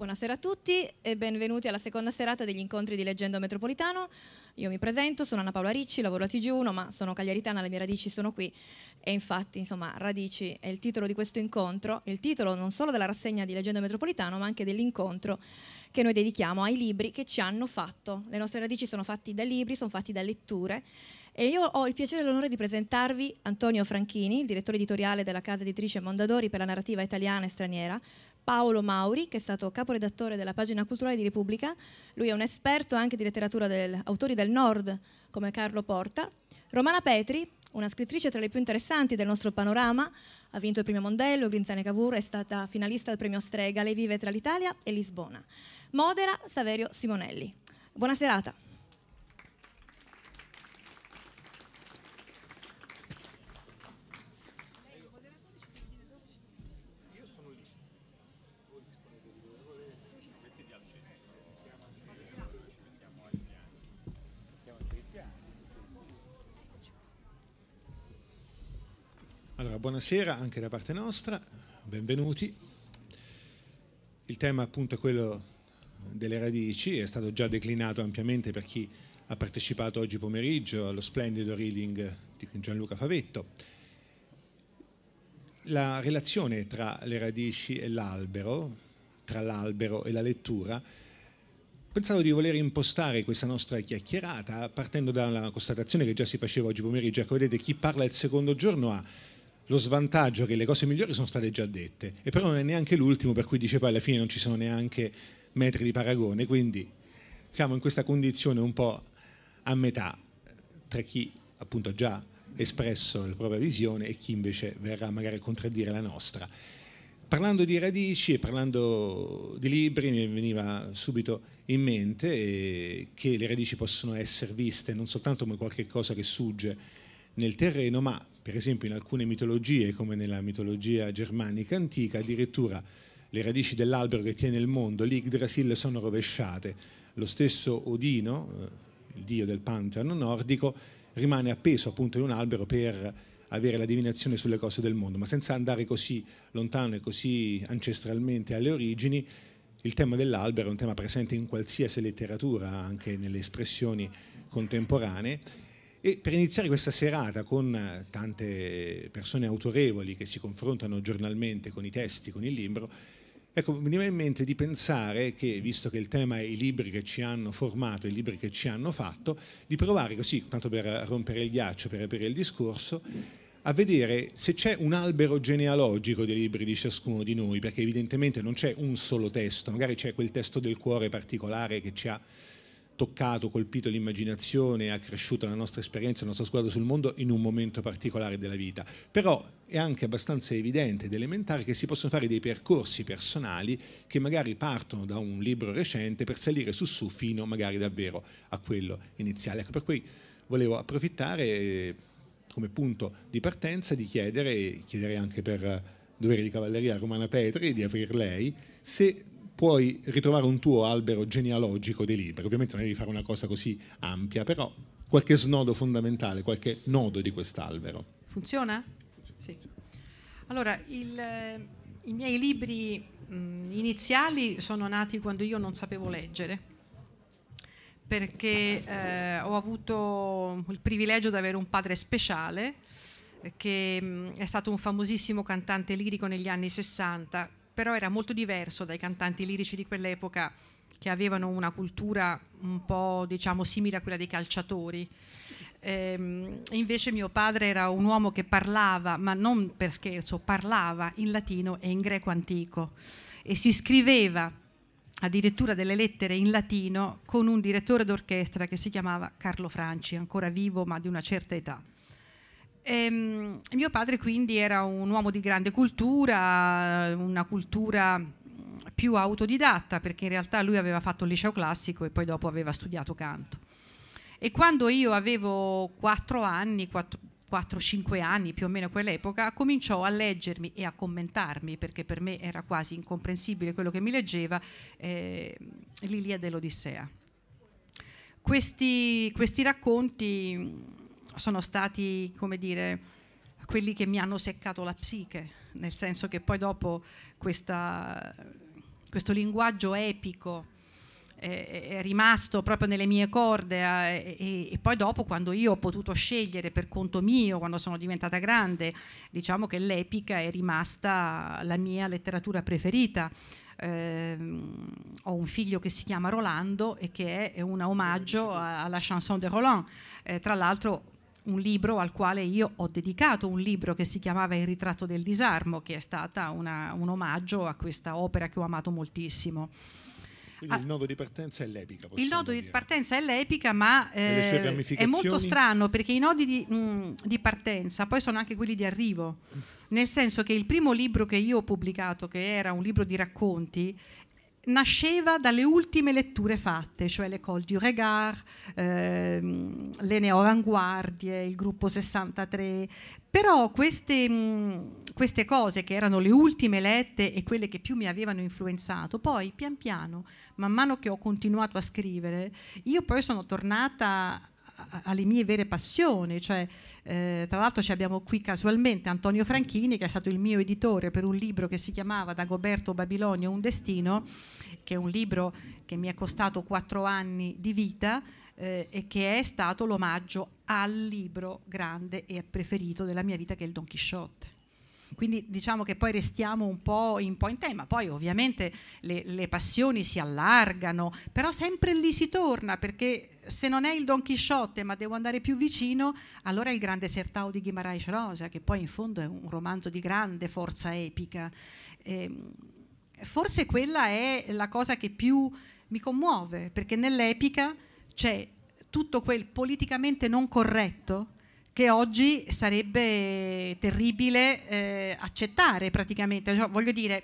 Buonasera a tutti e benvenuti alla seconda serata degli incontri di Leggendo Metropolitano. Io mi presento, sono Anna Paola Ricci, lavoro a TG1, ma sono cagliaritana, le mie radici sono qui e infatti, insomma, Radici è il titolo di questo incontro, il titolo non solo della rassegna di Leggendo Metropolitano, ma anche dell'incontro che noi dedichiamo ai libri che ci hanno fatto. Le nostre radici sono fatte da libri, sono fatte da letture e io ho il piacere e l'onore di presentarvi Antonio Franchini, il direttore editoriale della casa editrice Mondadori per la narrativa italiana e straniera, Paolo Mauri, che è stato caporedattore della pagina culturale di Repubblica. Lui è un esperto anche di letteratura del autori del Nord, come Carlo Porta. Romana Petri, una scrittrice tra le più interessanti del nostro panorama, ha vinto il premio Mondello, Grinzane Cavour, è stata finalista al premio Strega, lei vive tra l'Italia e Lisbona. Modera Saverio Simonelli. Buona serata. Allora, buonasera anche da parte nostra, benvenuti. Il tema appunto è quello delle radici, è stato già declinato ampiamente per chi ha partecipato oggi pomeriggio allo splendido reading di Gianluca Favetto. La relazione tra le radici e l'albero, tra l'albero e la lettura, Pensavo di voler impostare questa nostra chiacchierata partendo da una constatazione che già si faceva oggi pomeriggio. Ecco, vedete, chi parla il secondo giorno ha lo svantaggio è che le cose migliori sono state già dette e però non è neanche l'ultimo per cui dice poi alla fine non ci sono neanche metri di paragone, quindi siamo in questa condizione un po' a metà tra chi appunto ha già espresso la propria visione e chi invece verrà magari a contraddire la nostra. Parlando di radici e parlando di libri mi veniva subito in mente eh, che le radici possono essere viste non soltanto come qualche cosa che sugge nel terreno, ma per esempio in alcune mitologie, come nella mitologia germanica antica, addirittura le radici dell'albero che tiene il mondo, l'Igdrasil, sono rovesciate. Lo stesso Odino, eh, il dio del pantheon nordico, rimane appeso appunto in un albero per avere la divinazione sulle cose del mondo, ma senza andare così lontano e così ancestralmente alle origini, il tema dell'albero è un tema presente in qualsiasi letteratura, anche nelle espressioni contemporanee e per iniziare questa serata con eh, tante persone autorevoli che si confrontano giornalmente con i testi, con il libro, ecco, mi viene in mente di pensare che, visto che il tema è i libri che ci hanno formato, i libri che ci hanno fatto, di provare così, tanto per rompere il ghiaccio, per aprire il discorso, a vedere se c'è un albero genealogico dei libri di ciascuno di noi, perché evidentemente non c'è un solo testo, magari c'è quel testo del cuore particolare che ci ha toccato, colpito l'immaginazione, ha cresciuto la nostra esperienza, il nostro sguardo sul mondo in un momento particolare della vita. Però è anche abbastanza evidente ed elementare che si possono fare dei percorsi personali che magari partono da un libro recente per salire su su fino magari davvero a quello iniziale. Ecco, per cui volevo approfittare eh, come punto di partenza di chiedere, e chiederei anche per dovere di cavalleria a Romana Petri, di aprire lei, se puoi ritrovare un tuo albero genealogico dei libri. Ovviamente non devi fare una cosa così ampia, però qualche snodo fondamentale, qualche nodo di quest'albero. Funziona? Sì. Allora, il, eh, i miei libri mh, mm, iniziali sono nati quando io non sapevo leggere perché eh, ho avuto il privilegio di avere un padre speciale che mh, mm, è stato un famosissimo cantante lirico negli anni 60 però era molto diverso dai cantanti lirici di quell'epoca che avevano una cultura un po' diciamo simile a quella dei calciatori. Ehm, invece mio padre era un uomo che parlava, ma non per scherzo, parlava in latino e in greco antico e si scriveva addirittura delle lettere in latino con un direttore d'orchestra che si chiamava Carlo Franci, ancora vivo ma di una certa età. Ehm, mio padre quindi era un uomo di grande cultura, una cultura mm, più autodidatta perché in realtà lui aveva fatto il liceo classico e poi dopo aveva studiato canto. E quando io avevo 4 anni, 4-5 anni più o meno a quell'epoca, cominciò a leggermi e a commentarmi, perché per me era quasi incomprensibile quello che mi leggeva, eh, l'Iliade dell'Odissea. Questi, questi racconti mm, sono stati, come dire, quelli che mi hanno seccato la psiche, nel senso che poi dopo questa, questo linguaggio epico eh, è rimasto proprio nelle mie corde eh, e, e, poi dopo quando io ho potuto scegliere per conto mio, quando sono diventata grande, diciamo che l'epica è rimasta la mia letteratura preferita. Eh, ho un figlio che si chiama Rolando e che è un omaggio alla chanson de Roland. Eh, tra l'altro un libro al quale io ho dedicato un libro che si chiamava Il ritratto del disarmo, che è stata una, un omaggio a questa opera che ho amato moltissimo. Quindi ah. il nodo di partenza è l'epica. Il nodo dire. di partenza è l'epica, ma eh, è molto strano perché i nodi di, mh, mm, di, partenza poi sono anche quelli di arrivo, nel senso che il primo libro che io ho pubblicato, che era un libro di racconti, nasceva dalle ultime letture fatte, cioè l'École du Regard, ehm, le Neo-Avanguardie, il gruppo 63. Però queste, mh, mm, queste cose che erano le ultime lette e quelle che più mi avevano influenzato, poi pian piano, man mano che ho continuato a scrivere, io poi sono tornata alle mie vere passioni, cioè, eh, tra l'altro ci abbiamo qui casualmente Antonio Franchini che è stato il mio editore per un libro che si chiamava Dagoberto Babilonio un destino, che è un libro che mi è costato quattro anni di vita eh, e che è stato l'omaggio al libro grande e preferito della mia vita che è il Don Chisciotte. Quindi diciamo che poi restiamo un po' in, po in tema. Poi ovviamente le, le passioni si allargano, però sempre lì si torna perché se non è il Don Chisciotte ma devo andare più vicino, allora è il grande Sertao di Guimarães Rosa, che poi in fondo è un romanzo di grande forza epica. Eh, forse quella è la cosa che più mi commuove, perché nell'epica c'è tutto quel politicamente non corretto che oggi sarebbe terribile eh, accettare praticamente. Cioè, voglio dire,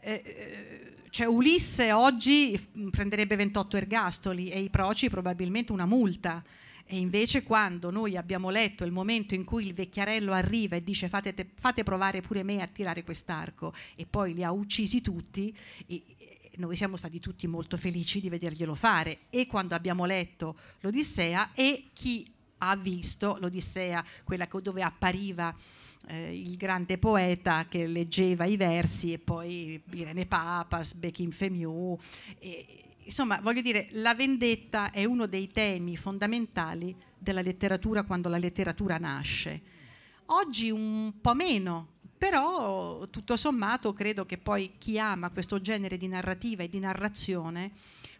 eh, eh cioè Ulisse oggi mm, prenderebbe 28 ergastoli e i proci probabilmente una multa. E invece quando noi abbiamo letto il momento in cui il vecchiarello arriva e dice fate, te, fate provare pure me a tirare quest'arco e poi li ha uccisi tutti, e, e noi siamo stati tutti molto felici di vederglielo fare. E quando abbiamo letto l'Odissea e chi ha visto l'Odissea, quella dove appariva eh, il grande poeta che leggeva i versi e poi Irene Papas, Bekin Femiu. insomma, voglio dire, la vendetta è uno dei temi fondamentali della letteratura quando la letteratura nasce. Oggi un po' meno, però tutto sommato credo che poi chi ama questo genere di narrativa e di narrazione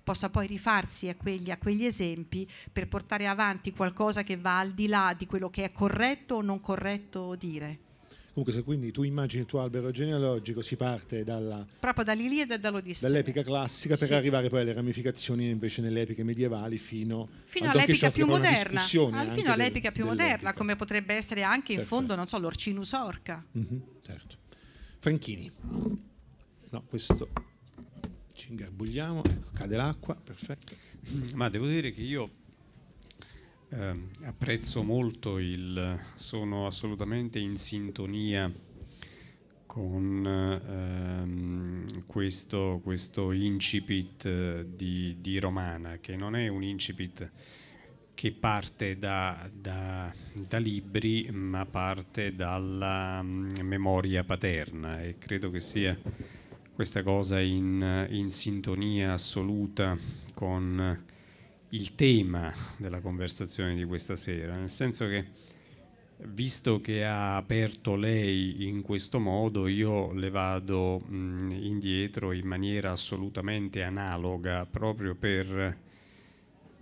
possa poi rifarsi a quegli, a quegli esempi per portare avanti qualcosa che va al di là di quello che è corretto o non corretto dire. Comunque, se quindi tu immagini il tuo albero genealogico, si parte dalla, proprio dall'Iliade e dall'Odissea. Dall'epica classica per sì. arrivare poi alle ramificazioni invece nelle epiche medievali fino, fino all'epica più moderna. Al, fino all'epica più moderna, come potrebbe essere anche in Perfetto. fondo, non so, l'Orcinus Orca. Mm -hmm, certo. Franchini. No, questo ingarbugliamo, ecco, cade l'acqua, perfetto. Ma devo dire che io eh, apprezzo molto il... sono assolutamente in sintonia con ehm, questo, questo, incipit eh, di, di, Romana, che non è un incipit che parte da, da, da libri, ma parte dalla mm, memoria paterna e credo che sia questa cosa in, in sintonia assoluta con il tema della conversazione di questa sera, nel senso che visto che ha aperto lei in questo modo, io le vado mh, indietro in maniera assolutamente analoga proprio per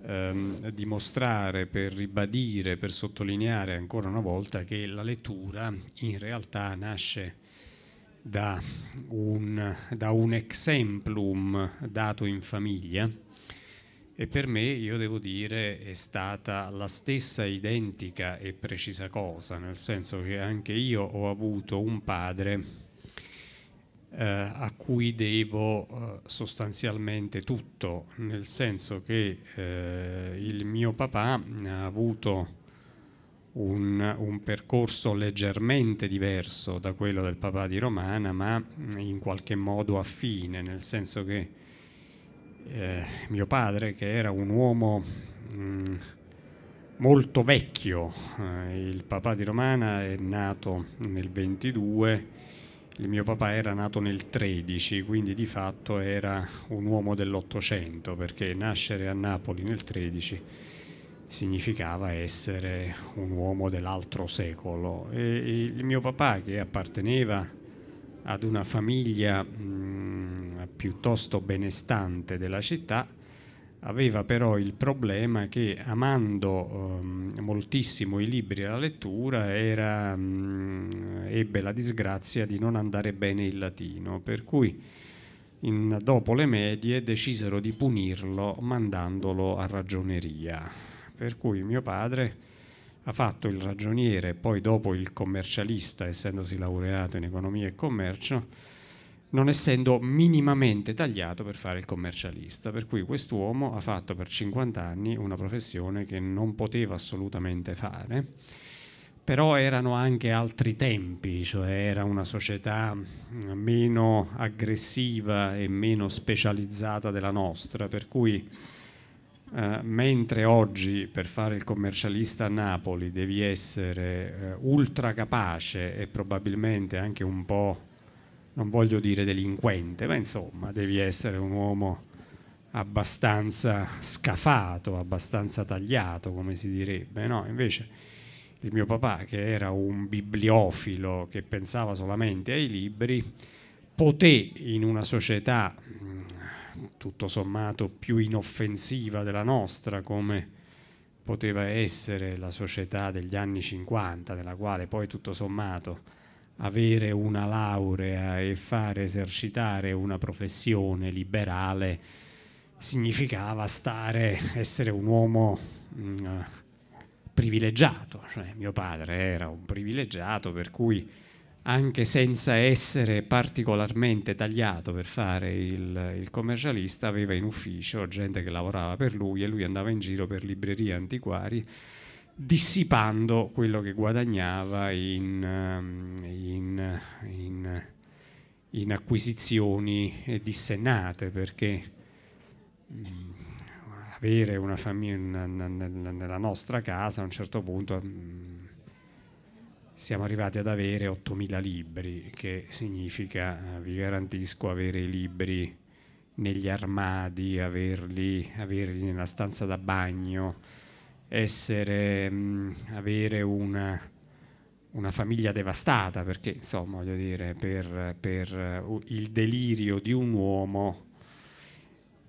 ehm, dimostrare, per ribadire, per sottolineare ancora una volta che la lettura in realtà nasce da un, da un exemplum dato in famiglia e per me, io devo dire, è stata la stessa identica e precisa cosa, nel senso che anche io ho avuto un padre eh, a cui devo eh, sostanzialmente tutto, nel senso che eh, il mio papà ha avuto un, un, percorso leggermente diverso da quello del papà di Romana, ma mm, in qualche modo affine, nel senso che eh, mio padre, che era un uomo mh, mm, molto vecchio, eh, il papà di Romana è nato nel 22, il mio papà era nato nel 13, quindi di fatto era un uomo dell'Ottocento, perché nascere a Napoli nel 13 significava essere un uomo dell'altro secolo. E il mio papà, che apparteneva ad una famiglia mh, mm, piuttosto benestante della città, aveva però il problema che amando eh, moltissimo i libri e la lettura era, mh, mm, ebbe la disgrazia di non andare bene il latino, per cui in, dopo le medie decisero di punirlo mandandolo a ragioneria per cui mio padre ha fatto il ragioniere, poi dopo il commercialista, essendosi laureato in economia e commercio, non essendo minimamente tagliato per fare il commercialista. Per cui quest'uomo ha fatto per 50 anni una professione che non poteva assolutamente fare, però erano anche altri tempi, cioè era una società mm, meno aggressiva e meno specializzata della nostra, per cui eh, mentre oggi per fare il commercialista a Napoli devi essere uh, ultra capace e probabilmente anche un po', non voglio dire delinquente, ma insomma devi essere un uomo abbastanza scafato, abbastanza tagliato, come si direbbe, no? Invece il mio papà, che era un bibliofilo che pensava solamente ai libri, poté in una società mh, mm, tutto sommato più inoffensiva della nostra, come poteva essere la società degli anni 50, nella quale poi tutto sommato avere una laurea e fare esercitare una professione liberale significava stare, essere un uomo mh, mm, privilegiato, cioè, mio padre era un privilegiato per cui anche senza essere particolarmente tagliato per fare il, il, commercialista, aveva in ufficio gente che lavorava per lui e lui andava in giro per librerie antiquari dissipando quello che guadagnava in, ehm, in, in, in acquisizioni dissennate perché mm, avere una famiglia nella nostra casa a un certo punto mm, siamo arrivati ad avere 8.000 libri, che significa, eh, vi garantisco, avere i libri negli armadi, averli, averli nella stanza da bagno, essere, mh, mm, avere una, una, famiglia devastata, perché insomma, voglio dire, per, per uh, il delirio di un uomo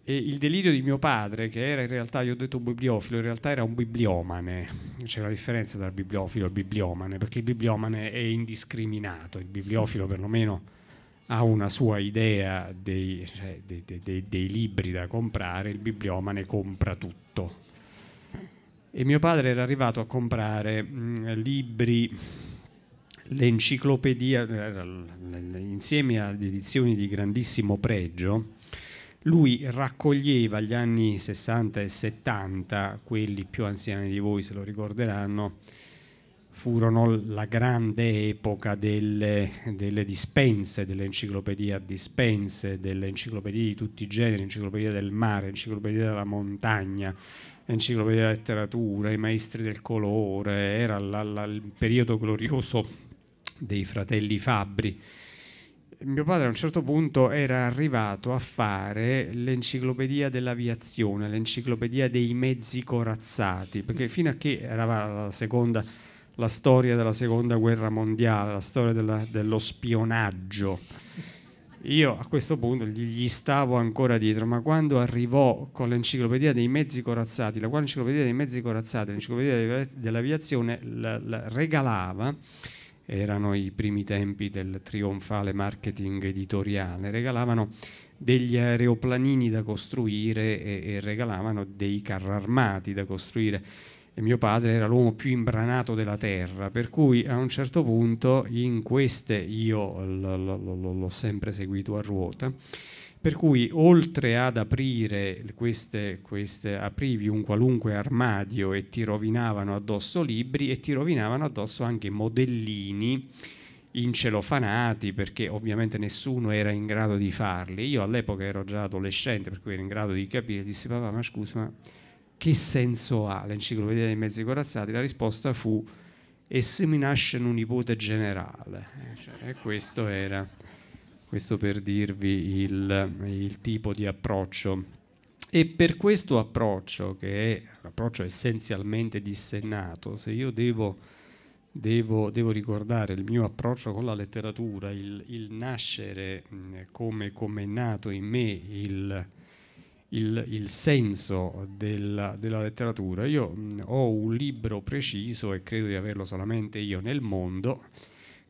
e il delirio di mio padre, che era in realtà, io ho detto bibliofilo, in realtà era un bibliomane, c'è la differenza tra bibliofilo e bibliomane, perché il bibliomane è indiscriminato, il bibliofilo perlomeno ha una sua idea dei, cioè, dei, dei, dei libri da comprare, il bibliomane compra tutto. E mio padre era arrivato a comprare mh, libri l'enciclopedia, insieme ad edizioni di grandissimo pregio, lui raccoglieva gli anni 60 e 70, quelli più anziani di voi se lo ricorderanno, furono la grande epoca delle, delle dispense, dell'enciclopedia a dispense, dell'enciclopedia di tutti i generi, enciclopedia del mare, enciclopedia della montagna, enciclopedia della letteratura, i maestri del colore, era la, la, il periodo glorioso dei fratelli Fabbri mio padre a un certo punto era arrivato a fare l'enciclopedia dell'aviazione, l'enciclopedia dei mezzi corazzati, perché fino a che era la, seconda, la storia della seconda guerra mondiale, la storia della, dello spionaggio. Io a questo punto gli, stavo ancora dietro, ma quando arrivò con l'enciclopedia dei mezzi corazzati, la quale enciclopedia dei mezzi corazzati, l'enciclopedia dell'aviazione, la, la regalava erano i primi tempi del trionfale marketing editoriale, regalavano degli aeroplanini da costruire e, e regalavano dei carri armati da costruire. E mio padre era l'uomo più imbranato della terra, per cui a un certo punto in queste io l'ho sempre seguito a ruota per cui oltre ad aprire queste, queste, aprivi un qualunque armadio e ti rovinavano addosso libri e ti rovinavano addosso anche modellini incelofanati perché ovviamente nessuno era in grado di farli. Io all'epoca ero già adolescente per cui ero in grado di capire, disse papà ma scusa ma che senso ha l'enciclopedia dei mezzi corazzati? La risposta fu e se mi nasce un nipote generale, eh, cioè, questo era questo per dirvi il, il tipo di approccio. E per questo approccio, che è un approccio essenzialmente dissennato, se io devo, devo, devo ricordare il mio approccio con la letteratura, il, il nascere, mm, come, come, è nato in me il, il, il, senso della, della letteratura. Io mh, mm, ho un libro preciso e credo di averlo solamente io nel mondo,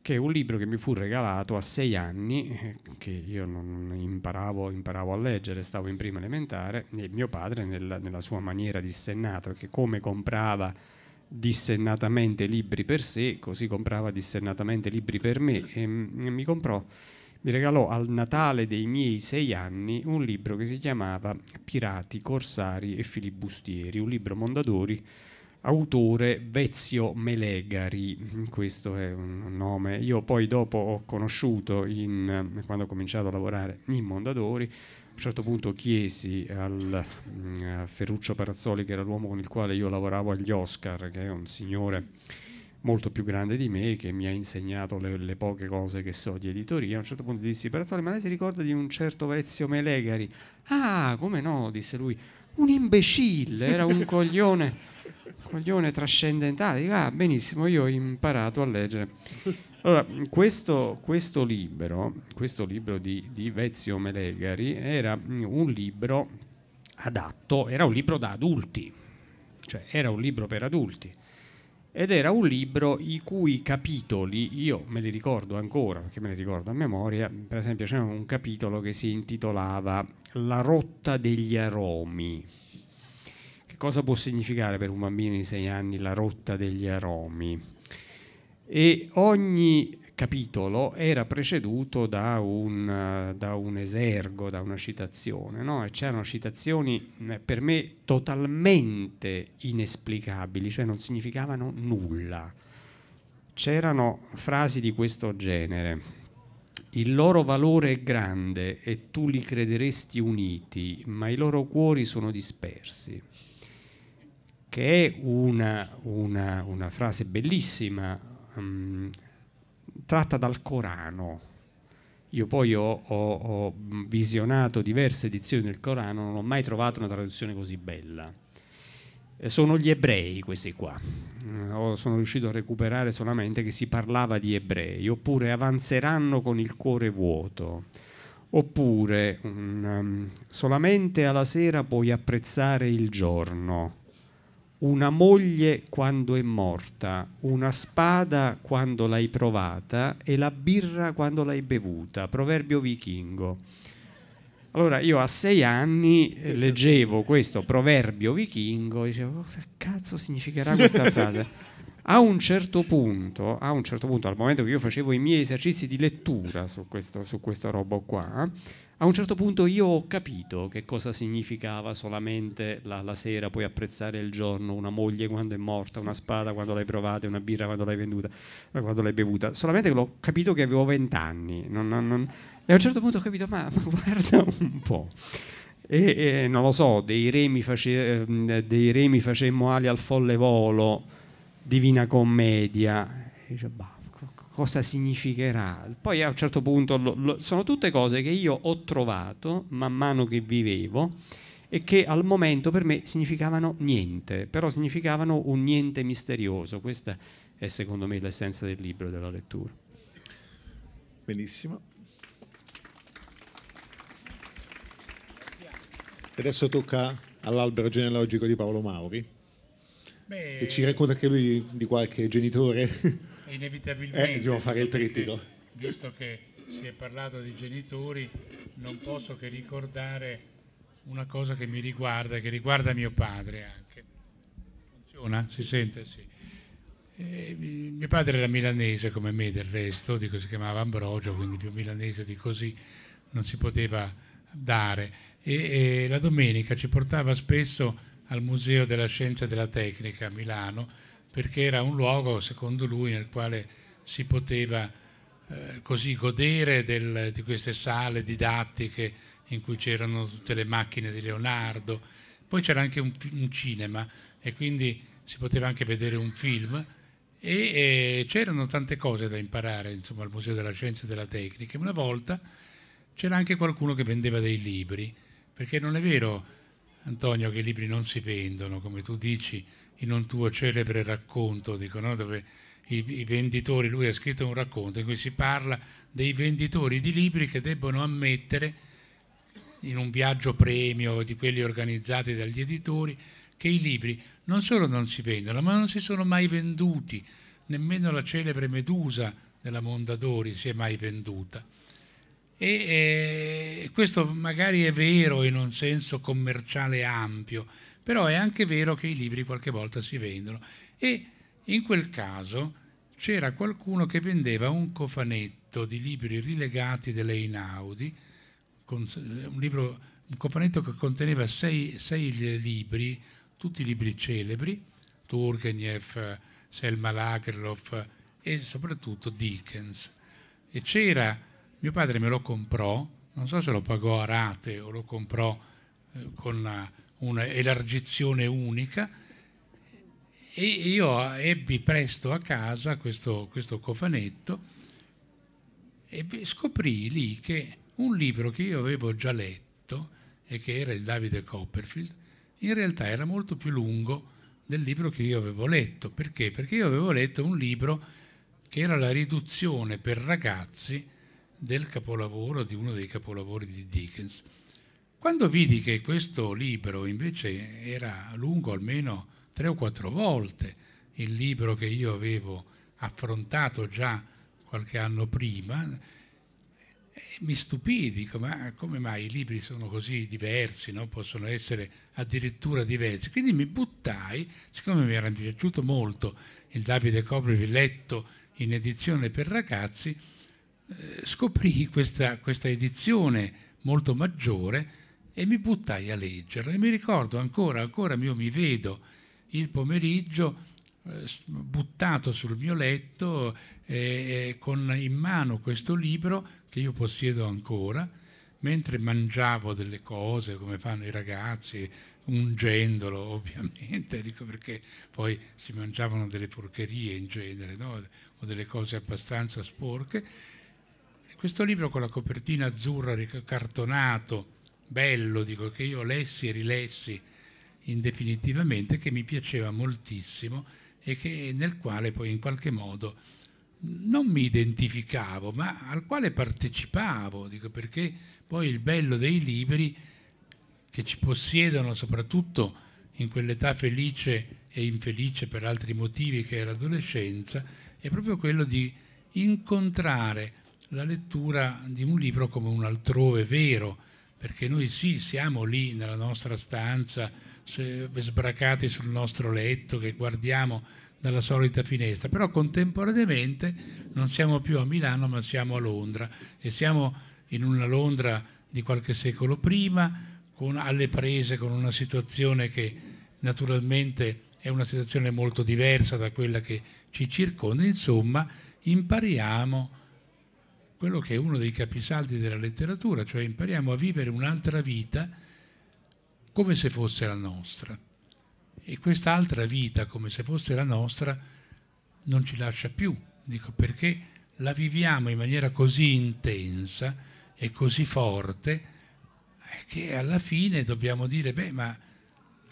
che è un libro che mi fu regalato a sei anni, che io non imparavo, imparavo a leggere, stavo in prima elementare, e mio padre nella, nella sua maniera dissennata, che come comprava dissennatamente libri per sé, così comprava dissennatamente libri per me, e, mm, mi comprò mi regalò al Natale dei miei sei anni un libro che si chiamava Pirati, Corsari e Filibustieri, un libro Mondadori autore Vezio Melegari, questo è un nome. Io poi dopo ho conosciuto, in, quando ho cominciato a lavorare in Mondadori, a un certo punto chiesi al mm, a Ferruccio Parazzoli, che era l'uomo con il quale io lavoravo agli Oscar, che è un signore molto più grande di me, che mi ha insegnato le, le poche cose che so di editoria, a un certo punto dissi Parazzoli, ma lei si ricorda di un certo Vezio Melegari? Ah, come no, disse lui, un imbecille, era un coglione coglione trascendentale, ah, dico, ah, benissimo, io ho imparato a leggere. Allora, questo, questo libro, questo libro di, di Vezio Melegari era un libro adatto, era un libro da adulti, cioè era un libro per adulti ed era un libro i cui capitoli io me li ricordo ancora perché me li ricordo a memoria per esempio c'era un capitolo che si intitolava La rotta degli aromi cosa può significare per un bambino di sei anni la rotta degli aromi. E ogni capitolo era preceduto da un, da un esergo, da una citazione, no? c'erano citazioni eh, per me totalmente inesplicabili, cioè non significavano nulla. C'erano frasi di questo genere. Il loro valore è grande e tu li crederesti uniti, ma i loro cuori sono dispersi che è una, una, una frase bellissima um, tratta dal Corano. Io poi ho, ho, ho, visionato diverse edizioni del Corano, non ho mai trovato una traduzione così bella. Eh, sono gli ebrei questi qua, mm, sono riuscito a recuperare solamente che si parlava di ebrei, oppure avanzeranno con il cuore vuoto, oppure um, solamente alla sera puoi apprezzare il giorno, una moglie quando è morta, una spada quando l'hai provata e la birra quando l'hai bevuta, proverbio vichingo. Allora io a sei anni eh, esatto. leggevo questo proverbio vichingo e dicevo cosa oh, cazzo significherà questa frase? A un, certo punto, a un certo punto, al momento che io facevo i miei esercizi di lettura su, questo, su questa roba qua, a un certo punto io ho capito che cosa significava solamente la, la, sera, poi apprezzare il giorno, una moglie quando è morta, una spada quando l'hai provata, una birra quando l'hai venduta, eh, quando l'hai bevuta. Solamente l'ho capito che avevo vent'anni. E a un certo punto ho capito, ma, ma guarda un po'. E, e, non lo so, dei remi, face, ehm, dei remi facemmo ali al folle volo, divina commedia. E dice, bah cosa significherà. Poi a un certo punto lo, lo, sono tutte cose che io ho trovato man mano che vivevo e che al momento per me significavano niente, però significavano un niente misterioso. Questa è secondo me l'essenza del libro e della lettura. Benissimo. E adesso tocca all'albero genealogico di Paolo Mauri, Beh... che ci racconta anche lui di qualche genitore inevitabilmente... Eh, devo fare il trittico. Visto che si è parlato di genitori, non posso che ricordare una cosa che mi riguarda, che riguarda mio padre anche. Funziona? Si sente? Sì. Eh, mio padre era milanese come me del resto, dico, si chiamava Ambrogio, quindi più milanese di così non si poteva dare. E, e la domenica ci portava spesso al Museo della Scienza e della Tecnica a Milano, perché era un luogo, secondo lui, nel quale si poteva eh, così godere del, di queste sale didattiche in cui c'erano tutte le macchine di Leonardo. Poi c'era anche un, un, cinema e quindi si poteva anche vedere un film e, e c'erano tante cose da imparare insomma, al Museo della Scienza e della Tecnica. Una volta c'era anche qualcuno che vendeva dei libri, perché non è vero, Antonio, che i libri non si vendono, come tu dici, in un tuo celebre racconto, dico, no? dove i, i, venditori, lui ha scritto un racconto in cui si parla dei venditori di libri che debbono ammettere in un viaggio premio di quelli organizzati dagli editori che i libri non solo non si vendono, ma non si sono mai venduti, nemmeno la celebre Medusa della Mondadori si è mai venduta. E eh, questo magari è vero in un senso commerciale ampio, però è anche vero che i libri qualche volta si vendono e in quel caso c'era qualcuno che vendeva un cofanetto di libri rilegati delle Einaudi, un, libro, un cofanetto che conteneva sei, sei libri, tutti libri celebri, Turgenev, Selma Lagerlof e soprattutto Dickens. E c'era, mio padre me lo comprò, non so se lo pagò a rate o lo comprò eh, con, la, un'elargizione unica e io ebbi presto a casa questo, questo cofanetto e scoprì lì che un libro che io avevo già letto e che era il Davide Copperfield in realtà era molto più lungo del libro che io avevo letto. Perché? Perché io avevo letto un libro che era la riduzione per ragazzi del capolavoro, di uno dei capolavori di Dickens. Quando vidi che questo libro invece era lungo almeno tre o quattro volte il libro che io avevo affrontato già qualche anno prima, mi stupì, dico ma come mai i libri sono così diversi, no? possono essere addirittura diversi. Quindi mi buttai, siccome mi era piaciuto molto il Davide Coprivi letto in edizione per ragazzi, eh, scoprì questa, questa edizione molto maggiore e mi buttai a leggerlo e mi ricordo ancora, ancora io mi vedo il pomeriggio eh, buttato sul mio letto eh, eh, con in mano questo libro che io possiedo ancora mentre mangiavo delle cose come fanno i ragazzi ungendolo ovviamente dico perché poi si mangiavano delle porcherie in genere no? o delle cose abbastanza sporche questo libro con la copertina azzurra cartonato bello, dico, che io lessi e rilessi indefinitivamente, che mi piaceva moltissimo e che, nel quale poi in qualche modo non mi identificavo, ma al quale partecipavo, dico, perché poi il bello dei libri che ci possiedono soprattutto in quell'età felice e infelice per altri motivi che è l'adolescenza, è proprio quello di incontrare la lettura di un libro come un altrove vero, perché noi sì siamo lì nella nostra stanza, sbracati sul nostro letto che guardiamo dalla solita finestra, però contemporaneamente non siamo più a Milano ma siamo a Londra e siamo in una Londra di qualche secolo prima, con, alle prese con una situazione che naturalmente è una situazione molto diversa da quella che ci circonda, insomma impariamo quello che è uno dei capisaldi della letteratura, cioè impariamo a vivere un'altra vita come se fosse la nostra. E quest'altra vita, come se fosse la nostra, non ci lascia più, dico perché la viviamo in maniera così intensa e così forte eh, che alla fine dobbiamo dire, beh, ma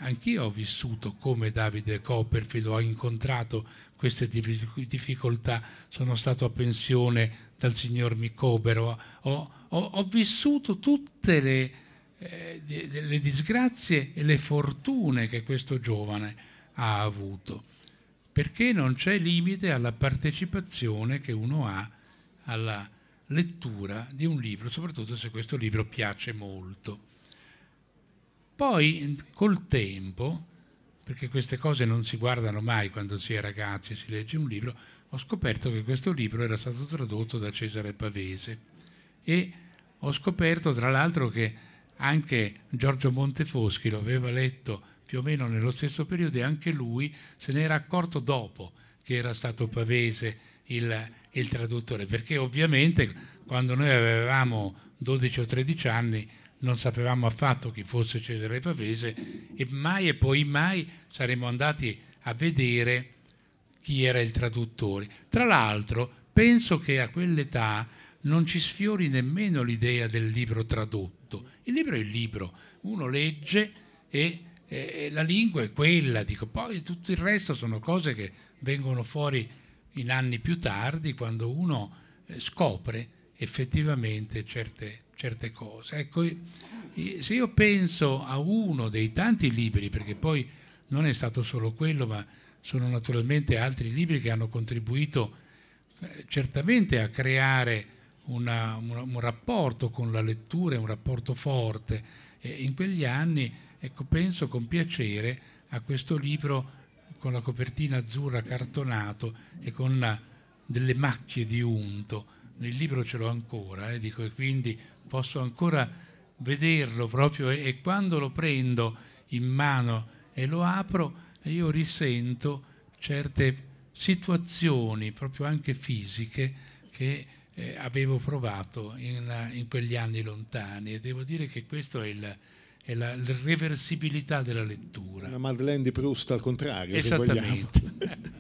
anch'io ho vissuto come Davide Copperfield, ho incontrato queste difficoltà, sono stato a pensione dal signor Micobero, ho, ho, ho vissuto tutte le, eh, le, disgrazie e le fortune che questo giovane ha avuto, perché non c'è limite alla partecipazione che uno ha alla lettura di un libro, soprattutto se questo libro piace molto. Poi col tempo, perché queste cose non si guardano mai quando si è ragazzi e si legge un libro, ho scoperto che questo libro era stato tradotto da Cesare Pavese e ho scoperto tra l'altro che anche Giorgio Montefoschi lo aveva letto più o meno nello stesso periodo e anche lui se ne era accorto dopo che era stato Pavese il, il traduttore, perché ovviamente quando noi avevamo 12 o 13 anni non sapevamo affatto chi fosse Cesare Pavese e mai e poi mai saremmo andati a vedere chi era il traduttore. Tra l'altro, penso che a quell'età non ci sfiori nemmeno l'idea del libro tradotto. Il libro è il libro, uno legge e eh, la lingua è quella, dico, poi tutto il resto sono cose che vengono fuori in anni più tardi quando uno eh, scopre effettivamente certe, certe cose. Ecco, se io penso a uno dei tanti libri, perché poi non è stato solo quello, ma sono naturalmente altri libri che hanno contribuito eh, certamente a creare una, un, un, rapporto con la lettura, un rapporto forte. E in quegli anni ecco, penso con piacere a questo libro con la copertina azzurra cartonato e con la, eh, delle macchie di unto. Il libro ce l'ho ancora, eh, dico, e quindi posso ancora vederlo proprio e, e quando lo prendo in mano e lo apro, e io risento certe situazioni, proprio anche fisiche, che eh, avevo provato in, in, quegli anni lontani e devo dire che questo è il, è la reversibilità della lettura. Una Madeleine di Proust al contrario, se vogliamo.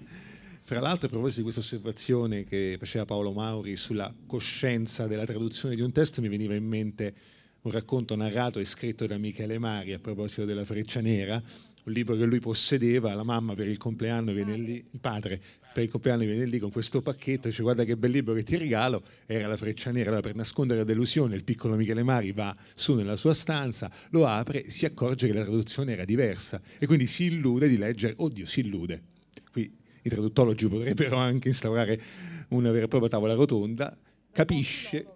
Fra l'altro, a proposito di questa osservazione che faceva Paolo Mauri sulla coscienza della traduzione di un testo, mi veniva in mente un racconto narrato e scritto da Michele Mari a proposito della Freccia Nera, un libro che lui possedeva, la mamma per il compleanno viene lì, il padre per il compleanno viene lì con questo pacchetto, dice guarda che bel libro che ti regalo, era la freccia nera, allora, per nascondere la delusione il piccolo Michele Mari va su nella sua stanza, lo apre, si accorge che la traduzione era diversa e quindi si illude di leggere, oddio si illude. Qui i traduttologi potrebbero anche instaurare una vera e propria tavola rotonda, capisce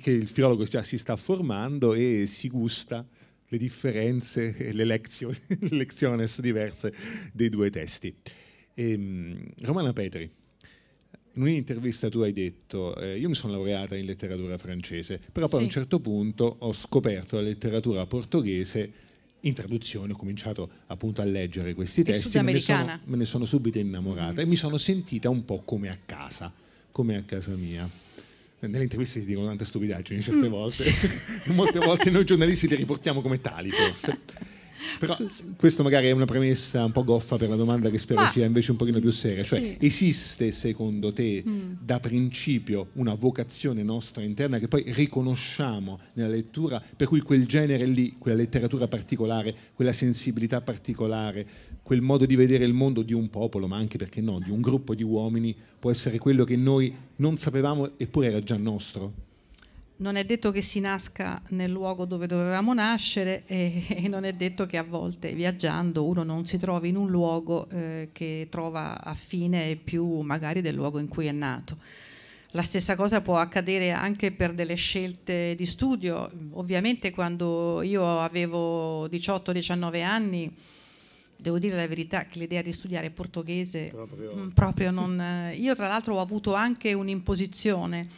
che il filologo si sta formando e si gusta le differenze e le lezioni diverse dei due testi. E, ehm, Romana Petri, in un'intervista tu hai detto, eh, io mi sono laureata in letteratura francese, però poi sì. a un certo punto ho scoperto la letteratura portoghese in traduzione ho cominciato appunto a leggere questi testi e me ne, sono, me ne sono subito innamorata mm. e mi sono sentita un po' come a casa, come a casa mia nelle interviste si dicono tante stupidaggini certe mm, volte, sì. molte volte noi giornalisti le riportiamo come tali forse. Però questo magari è una premessa un po' goffa per la domanda che spero sia invece un pochino più seria. Cioè, sì. esiste secondo te mm. da principio una vocazione nostra interna che poi riconosciamo nella lettura, per cui quel genere lì, quella letteratura particolare, quella sensibilità particolare, quel modo di vedere il mondo di un popolo, ma anche perché no, di un gruppo di uomini, può essere quello che noi non sapevamo eppure era già nostro? non è detto che si nasca nel luogo dove dovevamo nascere e, e, non è detto che a volte viaggiando uno non si trovi in un luogo eh, che trova affine più magari del luogo in cui è nato. La stessa cosa può accadere anche per delle scelte di studio. Ovviamente quando io avevo 18-19 anni, devo dire la verità che l'idea di studiare portoghese proprio, proprio non... Io tra l'altro ho avuto anche un'imposizione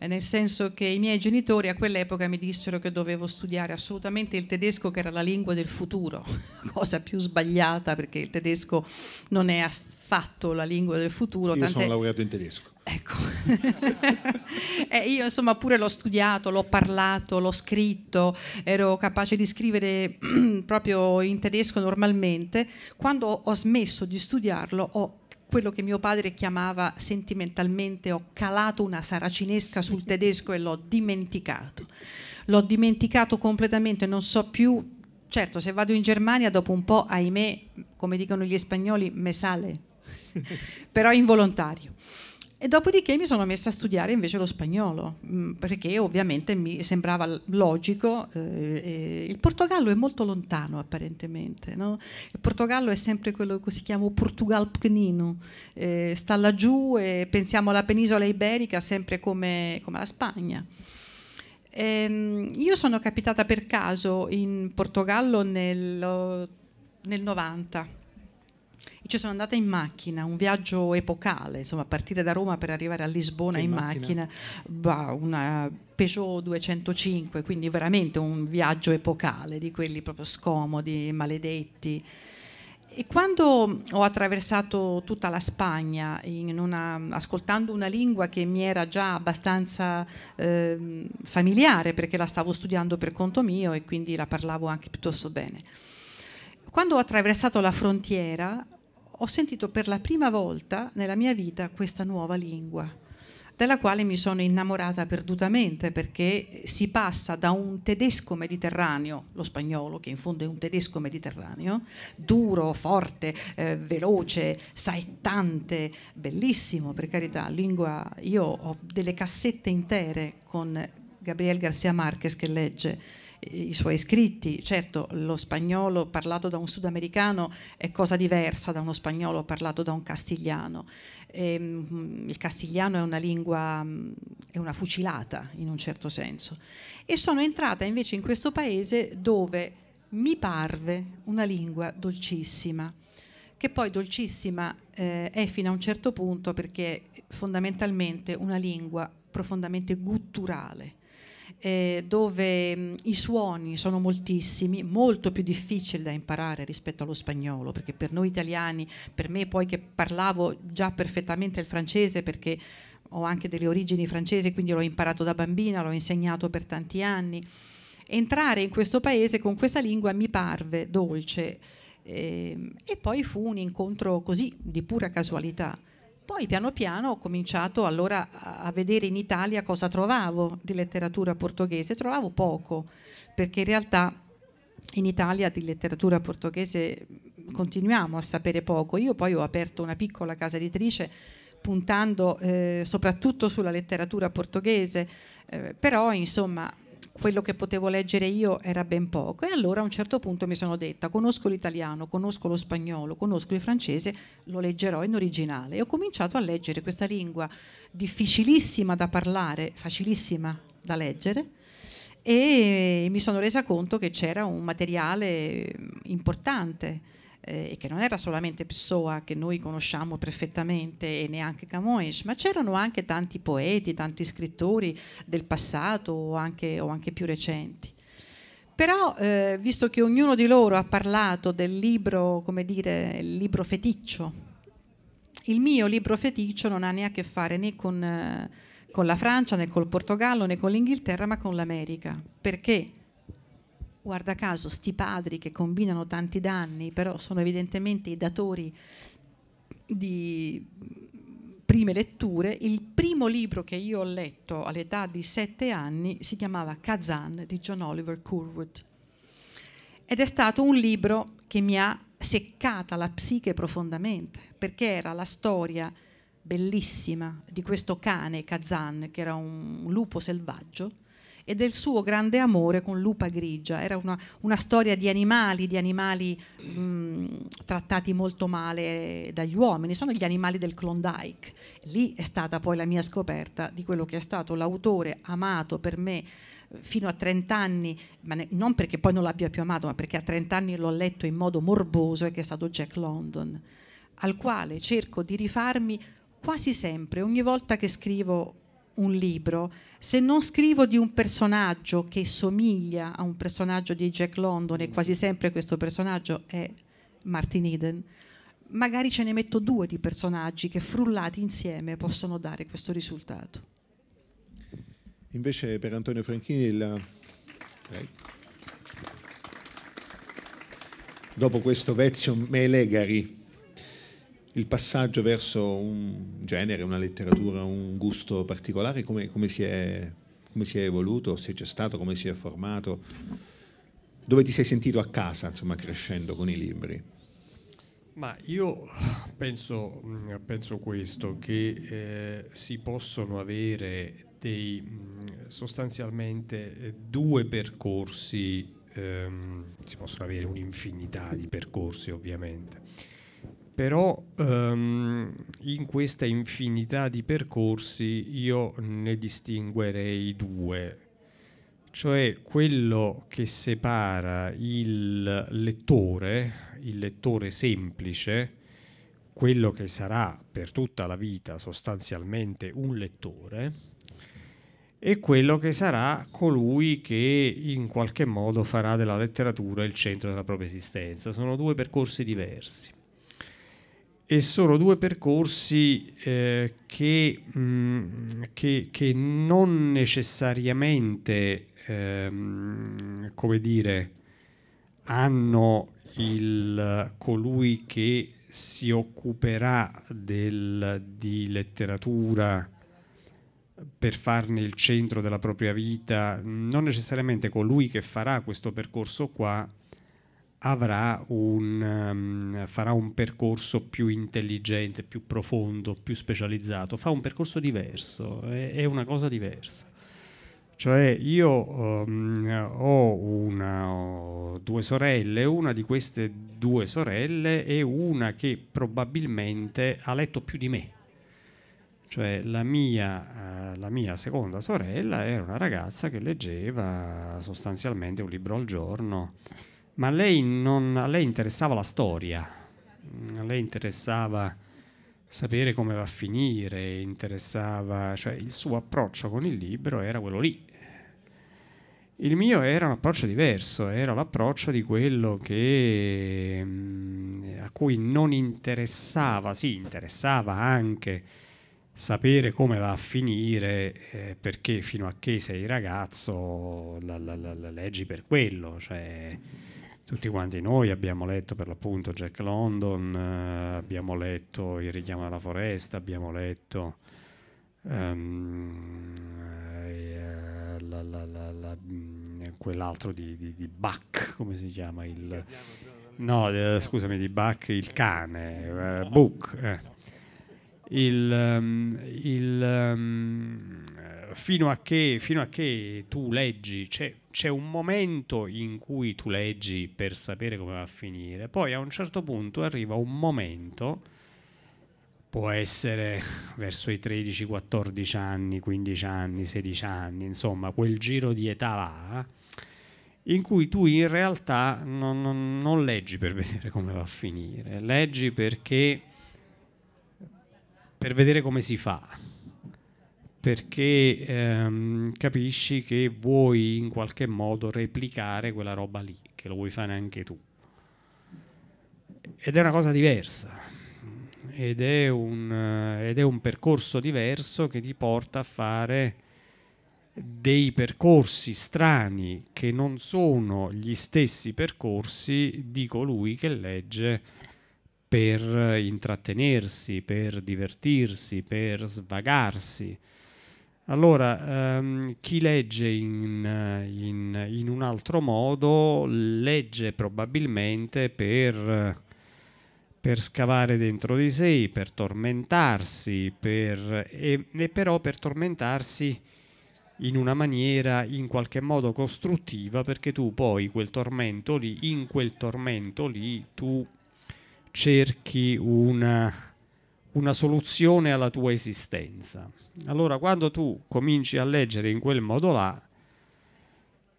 eh, nel senso che i miei genitori a quell'epoca mi dissero che dovevo studiare assolutamente il tedesco che era la lingua del futuro, cosa più sbagliata perché il tedesco non è affatto la lingua del futuro. Io sono laureato in tedesco. Ecco, eh, io insomma pure l'ho studiato, l'ho parlato, l'ho scritto, ero capace di scrivere proprio in tedesco normalmente. Quando ho smesso di studiarlo ho quello che mio padre chiamava sentimentalmente ho calato una saracinesca sul tedesco e l'ho dimenticato. L'ho dimenticato completamente, non so più, certo se vado in Germania dopo un po', ahimè, come dicono gli spagnoli, me sale, però involontario. E dopodiché mi sono messa a studiare invece lo spagnolo, mm, perché ovviamente mi sembrava logico. Eh, il Portogallo è molto lontano apparentemente, no? il Portogallo è sempre quello che si chiama Portugal Pnino, eh, sta laggiù e pensiamo alla penisola iberica sempre come, come la Spagna. Eh, io sono capitata per caso in Portogallo nel, nel 90 ci sono andata in macchina, un viaggio epocale, insomma, partire da Roma per arrivare a Lisbona che in macchina, macchina bah, una Peugeot 205, quindi veramente un viaggio epocale, di quelli proprio scomodi, maledetti. E quando ho attraversato tutta la Spagna una, ascoltando una lingua che mi era già abbastanza eh, familiare perché la stavo studiando per conto mio e quindi la parlavo anche piuttosto bene, quando ho attraversato la frontiera ho sentito per la prima volta nella mia vita questa nuova lingua, della quale mi sono innamorata perdutamente perché si passa da un tedesco mediterraneo, lo spagnolo che in fondo è un tedesco mediterraneo, duro, forte, eh, veloce, saettante, bellissimo per carità, lingua, io ho delle cassette intere con Gabriel García Marquez che legge i suoi scritti. Certo, lo spagnolo parlato da un sudamericano è cosa diversa da uno spagnolo parlato da un castigliano. E, ehm, il castigliano è una lingua, mm, è una fucilata in un certo senso. E sono entrata invece in questo paese dove mi parve una lingua dolcissima che poi dolcissima eh, è fino a un certo punto perché è fondamentalmente una lingua profondamente gutturale eh, dove mh, mm, i suoni sono moltissimi, molto più difficili da imparare rispetto allo spagnolo, perché per noi italiani, per me poi che parlavo già perfettamente il francese perché ho anche delle origini francesi, quindi l'ho imparato da bambina, l'ho insegnato per tanti anni. Entrare in questo paese con questa lingua mi parve dolce ehm, e poi fu un incontro così di pura casualità. Poi piano piano ho cominciato allora a vedere in Italia cosa trovavo di letteratura portoghese, trovavo poco, perché in realtà in Italia di letteratura portoghese mm, continuiamo a sapere poco. Io poi ho aperto una piccola casa editrice puntando eh, soprattutto sulla letteratura portoghese, eh, però insomma quello che potevo leggere io era ben poco e allora a un certo punto mi sono detta conosco l'italiano, conosco lo spagnolo, conosco il francese, lo leggerò in originale e ho cominciato a leggere questa lingua difficilissima da parlare, facilissima da leggere e mi sono resa conto che c'era un materiale mm, importante eh, e che non era solamente Psoa che noi conosciamo perfettamente e neanche Camões, ma c'erano anche tanti poeti, tanti scrittori del passato o anche, o anche più recenti. Però, eh, visto che ognuno di loro ha parlato del libro, come dire, il libro feticcio, il mio libro feticcio non ha né a che fare né con, eh, con la Francia, né col Portogallo, né con l'Inghilterra, ma con l'America. Perché? guarda caso, sti padri che combinano tanti danni, però sono evidentemente i datori di prime letture, il primo libro che io ho letto all'età di sette anni si chiamava Kazan di John Oliver Curwood. Ed è stato un libro che mi ha seccata la psiche profondamente, perché era la storia bellissima di questo cane Kazan, che era un lupo selvaggio, e del suo grande amore con Lupa Grigia. Era una, una storia di animali, di animali mh, trattati molto male dagli uomini, sono gli animali del Klondike. Lì è stata poi la mia scoperta di quello che è stato l'autore amato per me eh, fino a 30 anni, ma ne, non perché poi non l'abbia più amato, ma perché a 30 anni l'ho letto in modo morboso e che è stato Jack London, al quale cerco di rifarmi quasi sempre, ogni volta che scrivo un libro, se non scrivo di un personaggio che somiglia a un personaggio di Jack London, e quasi sempre questo personaggio è Martin Eden, magari ce ne metto due di personaggi che frullati insieme possono dare questo risultato. Invece per Antonio Franchini la... Eh, dopo questo Vezio Me Legari, il passaggio verso un genere, una letteratura, un gusto particolare, come, come, si, è, come si, è, evoluto, se c'è stato, come si è formato, dove ti sei sentito a casa, insomma, crescendo con i libri? Ma io penso, penso questo, che eh, si possono avere dei, sostanzialmente eh, due percorsi, ehm, si possono avere un'infinità di percorsi ovviamente però um, in questa infinità di percorsi io ne distinguerei due, cioè quello che separa il lettore, il lettore semplice, quello che sarà per tutta la vita sostanzialmente un lettore, e quello che sarà colui che in qualche modo farà della letteratura il centro della propria esistenza. Sono due percorsi diversi e sono due percorsi eh, che, mh, mm, che, che, non necessariamente, ehm, come dire, hanno il, colui che si occuperà del, di letteratura per farne il centro della propria vita, non necessariamente colui che farà questo percorso qua un, um, farà un percorso più intelligente, più profondo, più specializzato, fa un percorso diverso, è, è una cosa diversa. Cioè io um, ho, una, ho due sorelle, una di queste due sorelle è una che probabilmente ha letto più di me cioè la mia, eh, la mia, seconda sorella era una ragazza che leggeva sostanzialmente un libro al giorno ma lei non, a lei interessava la storia, a lei interessava sapere come va a finire, interessava, cioè il suo approccio con il libro era quello lì. Il mio era un approccio diverso, era l'approccio di quello che, mm, a cui non interessava, sì, interessava anche sapere come va a finire, eh, perché fino a che sei ragazzo la, la, la, la leggi per quello, cioè tutti quanti noi abbiamo letto per l'appunto Jack London, eh, abbiamo letto Il richiamo alla foresta, abbiamo letto um, quell'altro di, di, di, Bach, come si chiama? Il, no, eh, scusami, di Bach, il cane, eh, Book. Eh. Il, um, il um, fino a, che, fino a che, tu leggi, c'è, un momento in cui tu leggi per sapere come va a finire, poi a un certo punto arriva un momento, può essere verso i 13, 14 anni, 15 anni, 16 anni, insomma quel giro di età là, in cui tu in realtà non, non, non leggi per vedere come va a finire, leggi perché per vedere come si fa perché ehm, capisci che vuoi in qualche modo replicare quella roba lì, che lo vuoi fare anche tu. Ed è una cosa diversa, ed è un, ed è un percorso diverso che ti porta a fare dei percorsi strani che non sono gli stessi percorsi di colui che legge per intrattenersi, per divertirsi, per svagarsi allora, ehm, chi legge in, eh, in, in, un altro modo legge probabilmente per, per, scavare dentro di sé, per tormentarsi, per, e, e però per tormentarsi in una maniera in qualche modo costruttiva perché tu poi quel tormento lì, in quel tormento lì tu cerchi una una soluzione alla tua esistenza. Allora quando tu cominci a leggere in quel modo là,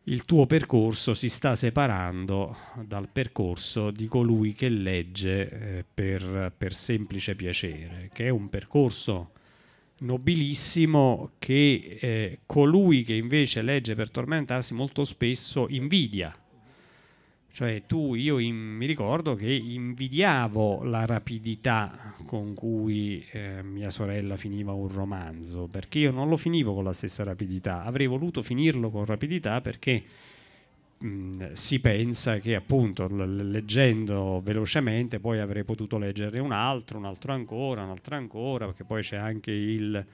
il tuo percorso si sta separando dal percorso di colui che legge eh, per, per, semplice piacere, che è un percorso nobilissimo che eh, colui che invece legge per tormentarsi molto spesso invidia cioè tu, io in, mi ricordo che invidiavo la rapidità con cui eh, mia sorella finiva un romanzo, perché io non lo finivo con la stessa rapidità, avrei voluto finirlo con rapidità perché mh, mm, si pensa che appunto leggendo velocemente poi avrei potuto leggere un altro, un altro ancora, un altro ancora, perché poi c'è anche il,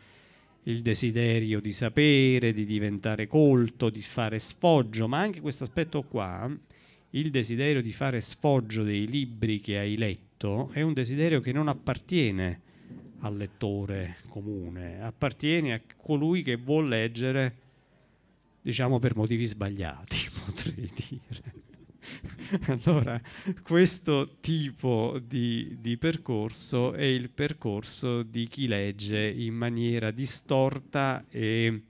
il desiderio di sapere, di diventare colto, di fare sfoggio, ma anche questo aspetto qua il desiderio di fare sfoggio dei libri che hai letto è un desiderio che non appartiene al lettore comune, appartiene a colui che vuol leggere, diciamo per motivi sbagliati, potrei dire. allora, questo tipo di, di, percorso è il percorso di chi legge in maniera distorta e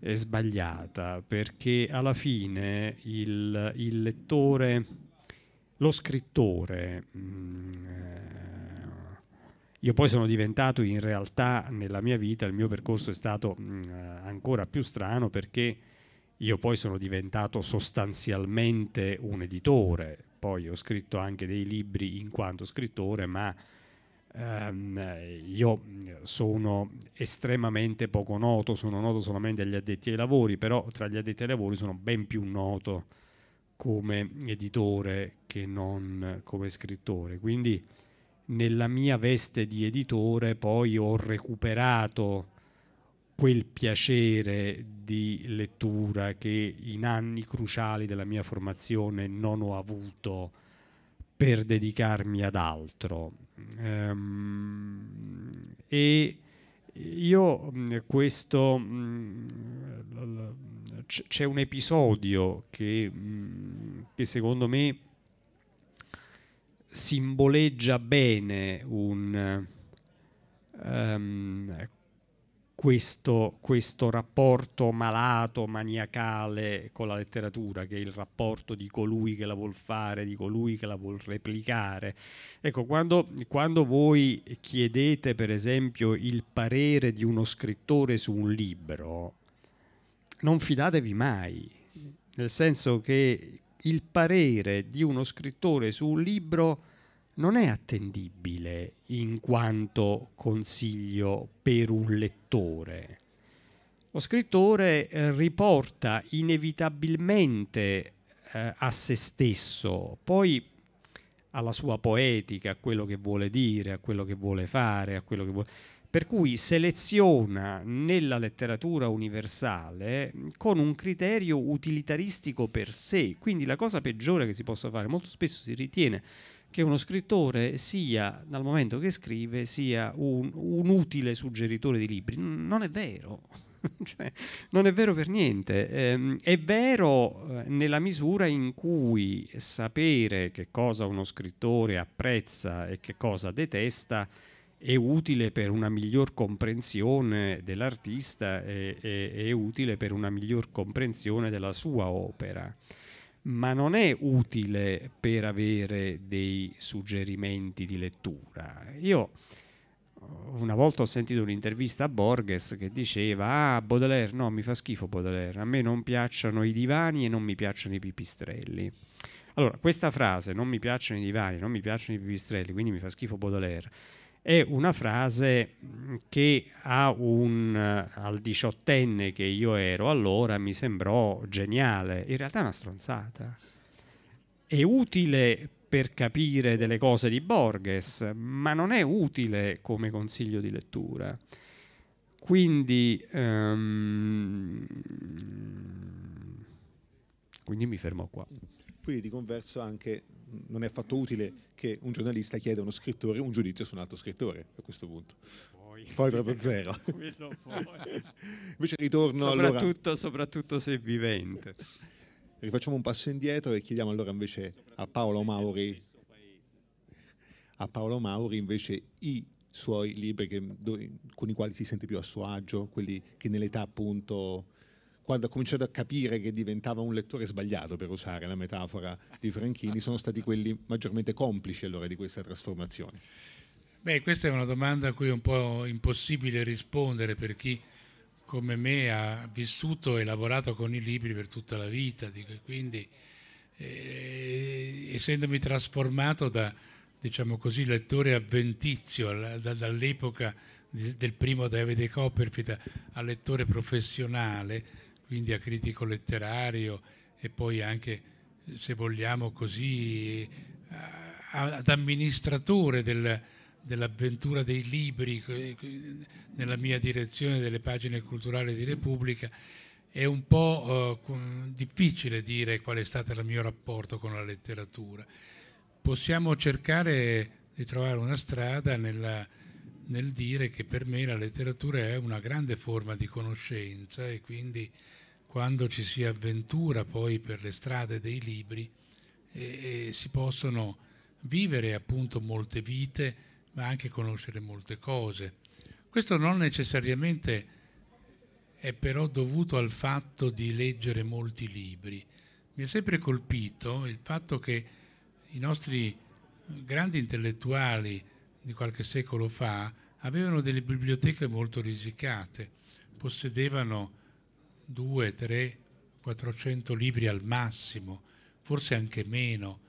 eh, sbagliata perché alla fine il, il lettore, lo scrittore, mh, mm, eh, io poi sono diventato in realtà nella mia vita, il mio percorso è stato mh, mm, ancora più strano perché io poi sono diventato sostanzialmente un editore, poi ho scritto anche dei libri in quanto scrittore, ma Um, io sono estremamente poco noto, sono noto solamente agli addetti ai lavori, però tra gli addetti ai lavori sono ben più noto come editore che non come scrittore. Quindi nella mia veste di editore poi ho recuperato quel piacere di lettura che in anni cruciali della mia formazione non ho avuto per dedicarmi ad altro Ehm, e io questo c'è un episodio che, che secondo me simboleggia bene un um, questo, questo, rapporto malato, maniacale con la letteratura, che è il rapporto di colui che la vuol fare, di colui che la vuol replicare. Ecco, quando, quando voi chiedete per esempio il parere di uno scrittore su un libro, non fidatevi mai, nel senso che il parere di uno scrittore su un libro non è attendibile in quanto consiglio per un lettore. Lo scrittore eh, riporta inevitabilmente eh, a se stesso, poi alla sua poetica, a quello che vuole dire, a quello che vuole fare, a quello che vuole... Per cui seleziona nella letteratura universale con un criterio utilitaristico per sé, quindi la cosa peggiore che si possa fare, molto spesso si ritiene che uno scrittore sia, dal momento che scrive, sia un, un utile suggeritore di libri. Non è vero. cioè, non è vero per niente. Eh, è vero eh, nella misura in cui sapere che cosa uno scrittore apprezza e che cosa detesta è utile per una miglior comprensione dell'artista e è, è, è utile per una miglior comprensione della sua opera ma non è utile per avere dei suggerimenti di lettura. Io eh, una volta ho sentito un'intervista a Borges che diceva ah Baudelaire no mi fa schifo Baudelaire a me non piacciono i divani e non mi piacciono i pipistrelli allora questa frase non mi piacciono i divani non mi piacciono i pipistrelli quindi mi fa schifo Baudelaire è una frase mm, che a un, eh, al diciottenne che io ero allora mi sembrò geniale, in realtà è una stronzata. È utile per capire delle cose di Borges, ma non è utile come consiglio di lettura. Quindi, um, quindi mi fermo qua. Quindi di converso anche non è affatto utile che un giornalista chieda a uno scrittore un giudizio su un altro scrittore a questo punto. Poi, proprio zero. Invece ritorno soprattutto, allora... Soprattutto se vivente. Rifacciamo un passo indietro e chiediamo allora invece a Paolo Mauri, a Paolo Mauri invece i suoi libri che, con i quali si sente più a suo agio, quelli che nell'età appunto quando ha cominciato a capire che diventava un lettore sbagliato, per usare la metafora di Franchini, sono stati quelli maggiormente complici allora di questa trasformazione? Beh, questa è una domanda a cui è un po' impossibile rispondere per chi come me ha vissuto e lavorato con i libri per tutta la vita, dico, quindi eh, essendomi trasformato da diciamo così, lettore avventizio dall'epoca del primo Davide Copperfield al lettore professionale, quindi a critico letterario e poi anche, se vogliamo così, eh, ad amministratore del, dell'avventura dei libri nella mia direzione delle pagine culturali di Repubblica, è un po' eh, difficile dire qual è stato il mio rapporto con la letteratura. Possiamo cercare di trovare una strada nella, nel dire che per me la letteratura è una grande forma di conoscenza e quindi quando ci si avventura poi per le strade dei libri e, e si possono vivere appunto molte vite, ma anche conoscere molte cose. Questo non necessariamente è però dovuto al fatto di leggere molti libri. Mi ha sempre colpito il fatto che i nostri grandi intellettuali di qualche secolo fa avevano delle biblioteche molto risicate, possedevano 2, 3, 400 libri al massimo, forse anche meno.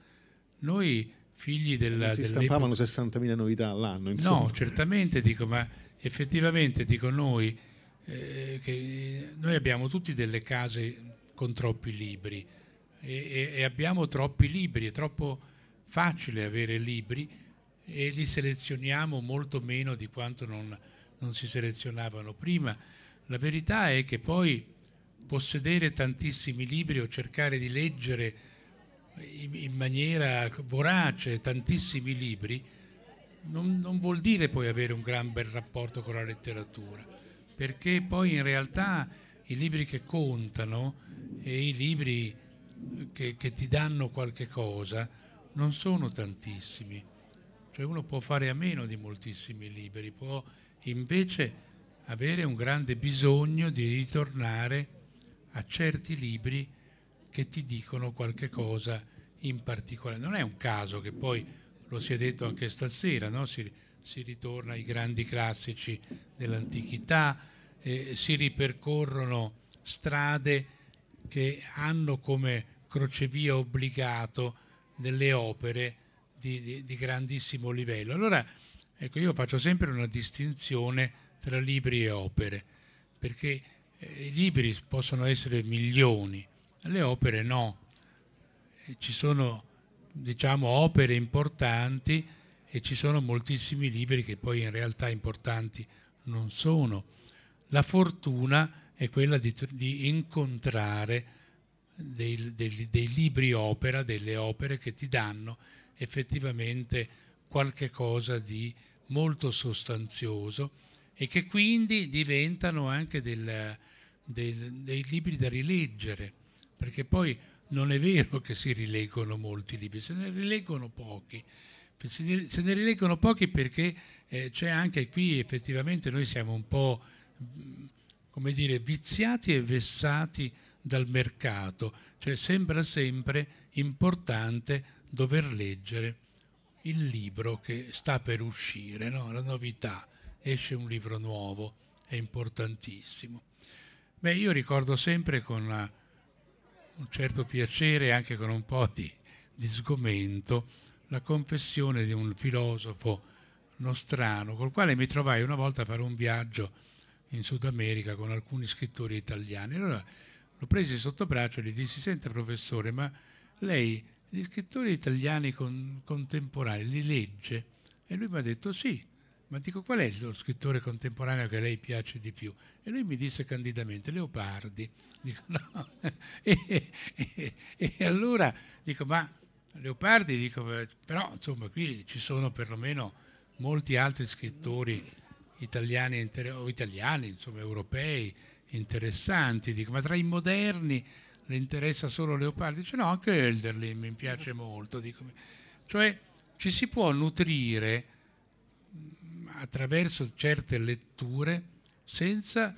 Noi figli della... si stampavano 60.000 novità all'anno. Insomma. No, certamente dico, ma effettivamente dico noi, eh, che noi abbiamo tutti delle case con troppi libri e, e, abbiamo troppi libri, è troppo facile avere libri e li selezioniamo molto meno di quanto non, non si selezionavano prima. La verità è che poi possedere tantissimi libri o cercare di leggere in, in maniera vorace tantissimi libri non, non vuol dire poi avere un gran bel rapporto con la letteratura, perché poi in realtà i libri che contano e i libri che, che, ti danno qualche cosa non sono tantissimi. Cioè uno può fare a meno di moltissimi libri, può invece avere un grande bisogno di ritornare a certi libri che ti dicono qualche cosa in particolare. Non è un caso che poi, lo si è detto anche stasera, no? si, si, ritorna ai grandi classici dell'antichità, eh, si ripercorrono strade che hanno come crocevia obbligato delle opere di, di, di grandissimo livello. Allora, ecco, io faccio sempre una distinzione tra libri e opere, perché eh, I libri possono essere milioni, le opere no. Eh, ci sono diciamo, opere importanti e ci sono moltissimi libri che poi in realtà importanti non sono. La fortuna è quella di, di incontrare dei, dei, dei libri opera, delle opere che ti danno effettivamente qualche cosa di molto sostanzioso e che quindi diventano anche del, dei, dei libri da rileggere, perché poi non è vero che si rileggono molti libri, se ne rileggono pochi. Se ne rileggono pochi perché eh, c'è anche qui effettivamente noi siamo un po' mm, come dire viziati e vessati dal mercato, cioè sembra sempre importante dover leggere il libro che sta per uscire, no? la novità, esce un libro nuovo, è importantissimo. Beh, io ricordo sempre con un certo piacere e anche con un po' di, di sgomento la confessione di un filosofo nostrano col quale mi trovai una volta a fare un viaggio in Sud America con alcuni scrittori italiani. Allora lo presi sotto braccio e gli dissi, senta professore, ma lei gli scrittori italiani con, contemporanei li legge? E lui mi ha detto sì, ma dico qual è lo scrittore contemporaneo che a lei piace di più? E lui mi disse candidamente Leopardi. Dico, no. e, e, e, allora dico, ma Leopardi, dico, però insomma qui ci sono perlomeno molti altri scrittori italiani, o italiani, insomma europei, interessanti. Dico, ma tra i moderni le interessa solo Leopardi? Dice, no, anche Elderlin mi piace molto. Dico, cioè ci si può nutrire attraverso certe letture senza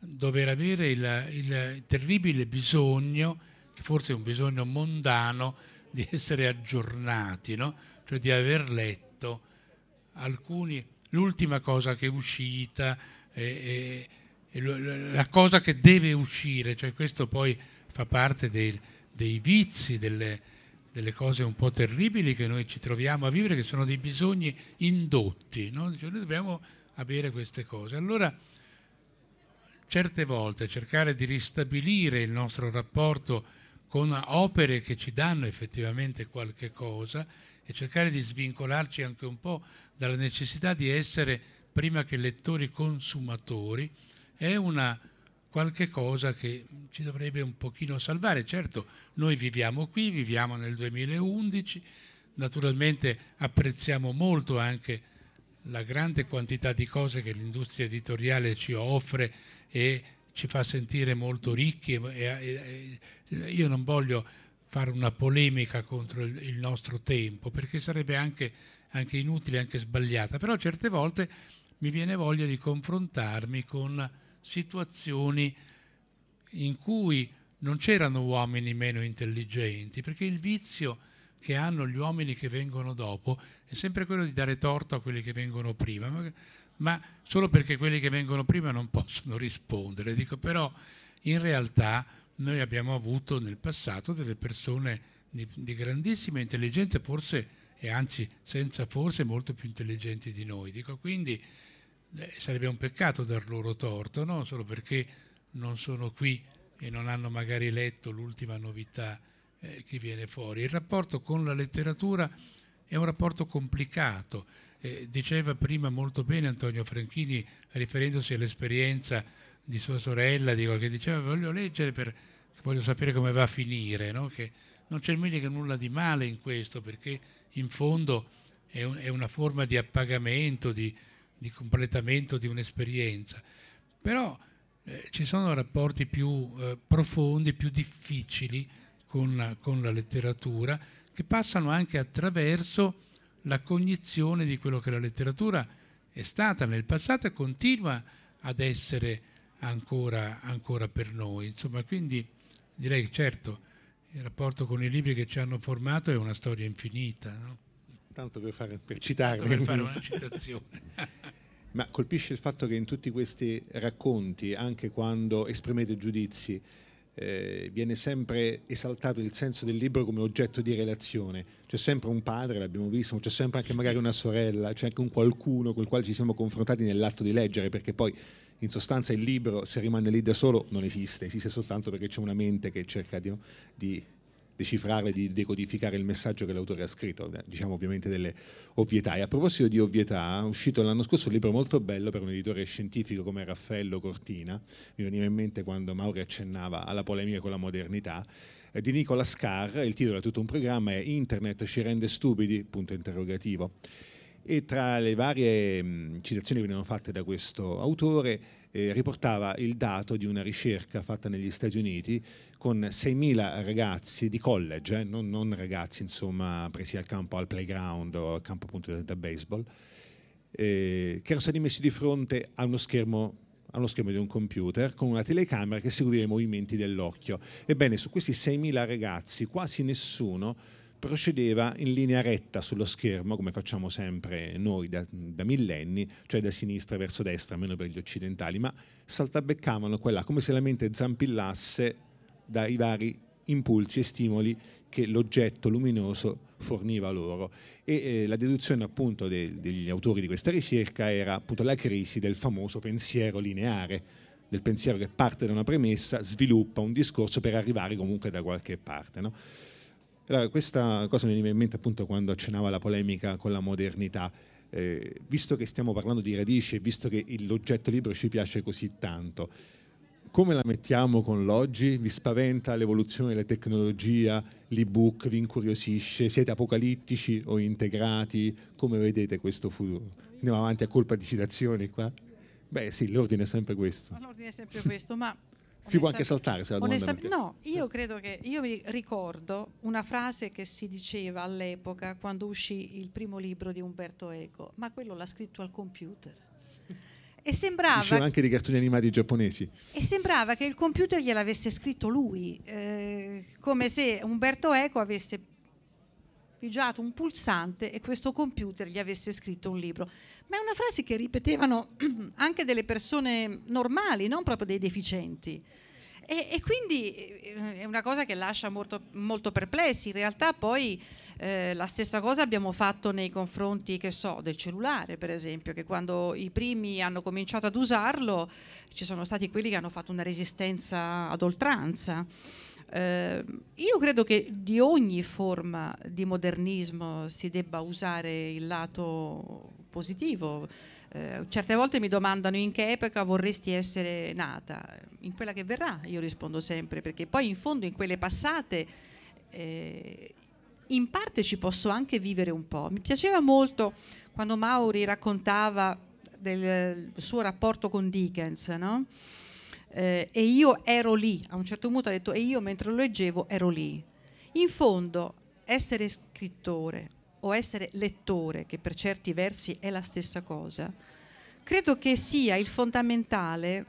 dover avere il, il terribile bisogno, che forse è un bisogno mondano, di essere aggiornati, no? cioè di aver letto alcuni, l'ultima cosa che è uscita, è, è, è la cosa che deve uscire, cioè questo poi fa parte dei, dei vizi, delle, delle cose un po' terribili che noi ci troviamo a vivere, che sono dei bisogni indotti, no? Dice, noi dobbiamo avere queste cose. Allora, certe volte cercare di ristabilire il nostro rapporto con opere che ci danno effettivamente qualche cosa e cercare di svincolarci anche un po' dalla necessità di essere prima che lettori consumatori è una qualche cosa che ci dovrebbe un pochino salvare. Certo, noi viviamo qui, viviamo nel 2011, naturalmente apprezziamo molto anche la grande quantità di cose che l'industria editoriale ci offre e ci fa sentire molto ricchi. io non voglio fare una polemica contro il, nostro tempo, perché sarebbe anche, anche inutile, anche sbagliata, però certe volte mi viene voglia di confrontarmi con situazioni in cui non c'erano uomini meno intelligenti, perché il vizio che hanno gli uomini che vengono dopo è sempre quello di dare torto a quelli che vengono prima, ma, ma solo perché quelli che vengono prima non possono rispondere. Dico però in realtà noi abbiamo avuto nel passato delle persone di, di grandissima intelligenza, forse e anzi senza forse molto più intelligenti di noi. Dico quindi eh, sarebbe un peccato dar loro torto, non solo perché non sono qui e non hanno magari letto l'ultima novità eh, che viene fuori. Il rapporto con la letteratura è un rapporto complicato. Eh, diceva prima molto bene Antonio Franchini, riferendosi all'esperienza di sua sorella, dico, che diceva voglio leggere per voglio sapere come va a finire, no? che non c'è mica nulla di male in questo, perché in fondo è, un, è una forma di appagamento, di, di completamento di un'esperienza, però eh, ci sono rapporti più eh, profondi, più difficili con la, con la, letteratura, che passano anche attraverso la cognizione di quello che la letteratura è stata nel passato e continua ad essere ancora, ancora per noi. Insomma, quindi direi che certo il rapporto con i libri che ci hanno formato è una storia infinita. No? tanto per, fare, per citarne. Per fare una citazione. Ma colpisce il fatto che in tutti questi racconti, anche quando esprimete giudizi, eh, viene sempre esaltato il senso del libro come oggetto di relazione. C'è sempre un padre, l'abbiamo visto, c'è sempre anche magari una sorella, c'è anche un qualcuno col quale ci siamo confrontati nell'atto di leggere, perché poi in sostanza il libro, se rimane lì da solo, non esiste, esiste soltanto perché c'è una mente che cerca di, di decifrare, di decodificare il messaggio che l'autore ha scritto, eh, diciamo ovviamente delle ovvietà. E a proposito di ovvietà, è uscito l'anno scorso un libro molto bello per un editore scientifico come Raffaello Cortina, mi veniva in mente quando Mauri accennava alla polemica con la modernità, eh, di Nicola Scar, il titolo è tutto un programma, è Internet ci rende stupidi, punto interrogativo. E tra le varie mh, mm, citazioni che venivano fatte da questo autore eh, riportava il dato di una ricerca fatta negli Stati Uniti con 6.000 ragazzi di college, eh, non, non, ragazzi insomma presi al campo, al playground o al campo appunto da, baseball, eh, che erano stati messi di fronte a uno schermo allo schermo di un computer con una telecamera che seguiva i movimenti dell'occhio. Ebbene, su questi 6.000 ragazzi quasi nessuno procedeva in linea retta sullo schermo, come facciamo sempre noi da, da millenni, cioè da sinistra verso destra, almeno per gli occidentali, ma saltabeccavano quella, come se la mente zampillasse dai vari impulsi e stimoli che l'oggetto luminoso forniva loro. E eh, la deduzione appunto de degli autori di questa ricerca era appunto la crisi del famoso pensiero lineare, del pensiero che parte da una premessa, sviluppa un discorso per arrivare comunque da qualche parte. No? Allora, questa cosa mi veniva in mente appunto quando accennava la polemica con la modernità. Eh, visto che stiamo parlando di radici e visto che l'oggetto libero ci piace così tanto, come la mettiamo con l'oggi? Vi spaventa l'evoluzione della tecnologia, l'ebook, vi incuriosisce? Siete apocalittici o integrati? Come vedete questo futuro? Andiamo avanti a colpa di citazioni qua? Beh sì, l'ordine è sempre questo. L'ordine è sempre questo, ma si può anche saltare se la domanda No, io credo che io mi ricordo una frase che si diceva all'epoca quando uscì il primo libro di Umberto Eco, ma quello l'ha scritto al computer. E sembrava Diceva anche di cartoni animati giapponesi. E sembrava che il computer gliel'avesse scritto lui, eh, come se Umberto Eco avesse pigiato un pulsante e questo computer gli avesse scritto un libro. Ma è una frase che ripetevano anche delle persone normali, non proprio dei deficienti. E, e quindi eh, è una cosa che lascia molto, molto perplessi. In realtà poi eh, la stessa cosa abbiamo fatto nei confronti, so, del cellulare, per esempio, che quando i primi hanno cominciato ad usarlo ci sono stati quelli che hanno fatto una resistenza ad oltranza. Eh, io credo che di ogni forma di modernismo si debba usare il lato positivo. Eh, certe volte mi domandano in che epoca vorresti essere nata, in quella che verrà, io rispondo sempre, perché poi in fondo in quelle passate eh, in parte ci posso anche vivere un po'. Mi piaceva molto quando Mauri raccontava del suo rapporto con Dickens, no? eh, e io ero lì, a un certo punto ha detto e io mentre lo leggevo ero lì. In fondo essere scrittore o essere lettore, che per certi versi è la stessa cosa, credo che sia il fondamentale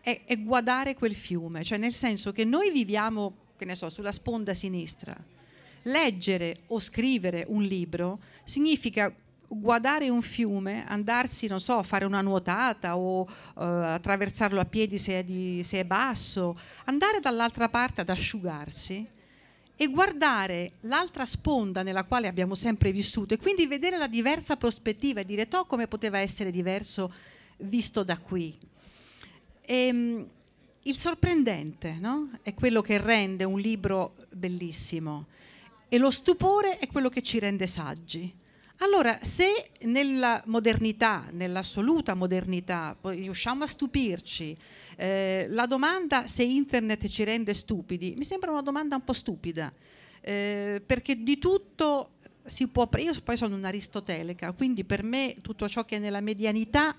è, è guardare quel fiume, cioè nel senso che noi viviamo, che ne so, sulla sponda sinistra. Leggere o scrivere un libro significa guardare un fiume, andarsi, non so, a fare una nuotata o eh, attraversarlo a piedi se è, di, se è basso, andare dall'altra parte ad asciugarsi e guardare l'altra sponda nella quale abbiamo sempre vissuto e quindi vedere la diversa prospettiva e dire to come poteva essere diverso visto da qui. E, ehm, il sorprendente no? è quello che rende un libro bellissimo e lo stupore è quello che ci rende saggi. Allora, se nella modernità, nell'assoluta modernità, riusciamo a stupirci, eh, la domanda se internet ci rende stupidi, mi sembra una domanda un po' stupida, eh, perché di tutto si può... Io poi sono un'aristotelica, quindi per me tutto ciò che è nella medianità...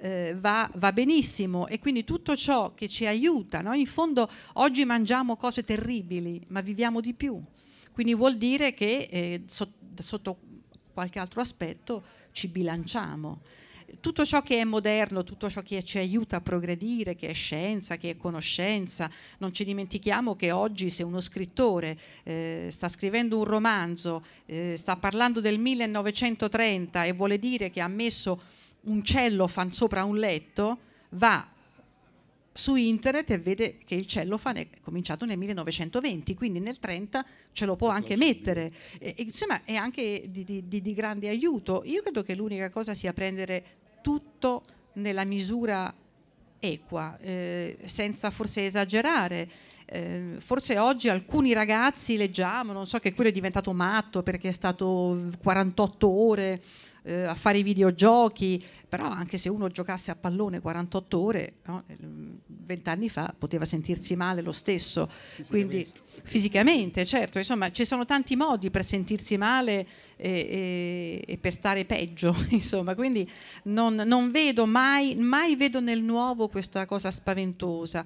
Eh, va, va, benissimo e quindi tutto ciò che ci aiuta, no? in fondo oggi mangiamo cose terribili ma viviamo di più, quindi vuol dire che eh, sotto, sotto qualche altro aspetto ci bilanciamo. Tutto ciò che è moderno, tutto ciò che ci aiuta a progredire, che è scienza, che è conoscenza, non ci dimentichiamo che oggi se uno scrittore eh, sta scrivendo un romanzo, eh, sta parlando del 1930 e vuole dire che ha messo un cello sopra un letto, va su internet e vede che il cellophane è cominciato nel 1920, quindi nel 30 ce lo può anche mettere. E, insomma, è anche di, di, di grande aiuto. Io credo che l'unica cosa sia prendere tutto nella misura equa, eh, senza forse esagerare. Eh, forse oggi alcuni ragazzi leggiamo, non so che quello è diventato matto perché è stato 48 ore eh, a fare i videogiochi, però anche se uno giocasse a pallone 48 ore, no? Mm, vent'anni fa poteva sentirsi male lo stesso. Fisicamente. Quindi fisicamente, certo, insomma ci sono tanti modi per sentirsi male e, e, e per stare peggio, insomma, quindi non, non vedo mai, mai vedo nel nuovo questa cosa spaventosa.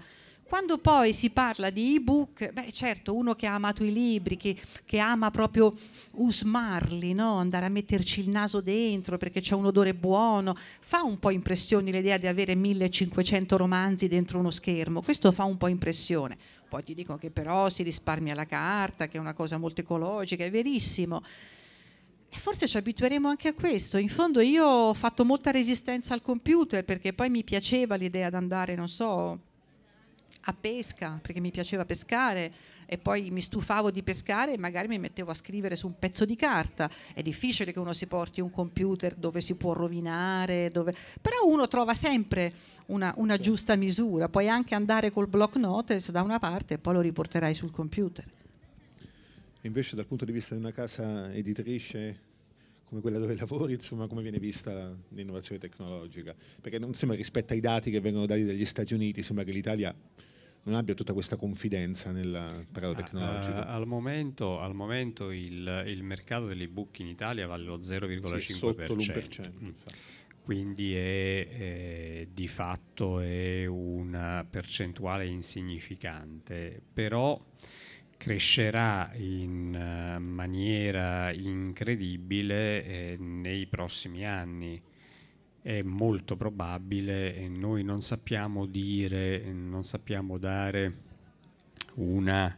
Quando poi si parla di ebook, beh certo, uno che ha amato i libri, che, che ama proprio usmarli, no? andare a metterci il naso dentro perché c'è un odore buono, fa un po' impressione l'idea di avere 1500 romanzi dentro uno schermo, questo fa un po' impressione. Poi ti dicono che però si risparmia la carta, che è una cosa molto ecologica, è verissimo. E forse ci abitueremo anche a questo. In fondo io ho fatto molta resistenza al computer perché poi mi piaceva l'idea di andare, non so, a pesca perché mi piaceva pescare e poi mi stufavo di pescare e magari mi mettevo a scrivere su un pezzo di carta. È difficile che uno si porti un computer dove si può rovinare, dove... però uno trova sempre una, una giusta misura. Puoi anche andare col block notice da una parte e poi lo riporterai sul computer. Invece dal punto di vista di una casa editrice come quella dove lavori, insomma, come viene vista l'innovazione tecnologica? Perché non sembra rispetto ai dati che vengono dati dagli Stati Uniti, sembra che l'Italia non abbia tutta questa confidenza nel periodo tecnologico? Uh, al, momento, al momento il, il, mercato dell'ebook in Italia vale lo 0,5%. Sì, sotto l'1%. Mm. Quindi è, è, di fatto è una percentuale insignificante, però crescerà in eh, maniera incredibile eh, nei prossimi anni è molto probabile e noi non sappiamo dire, non sappiamo dare una,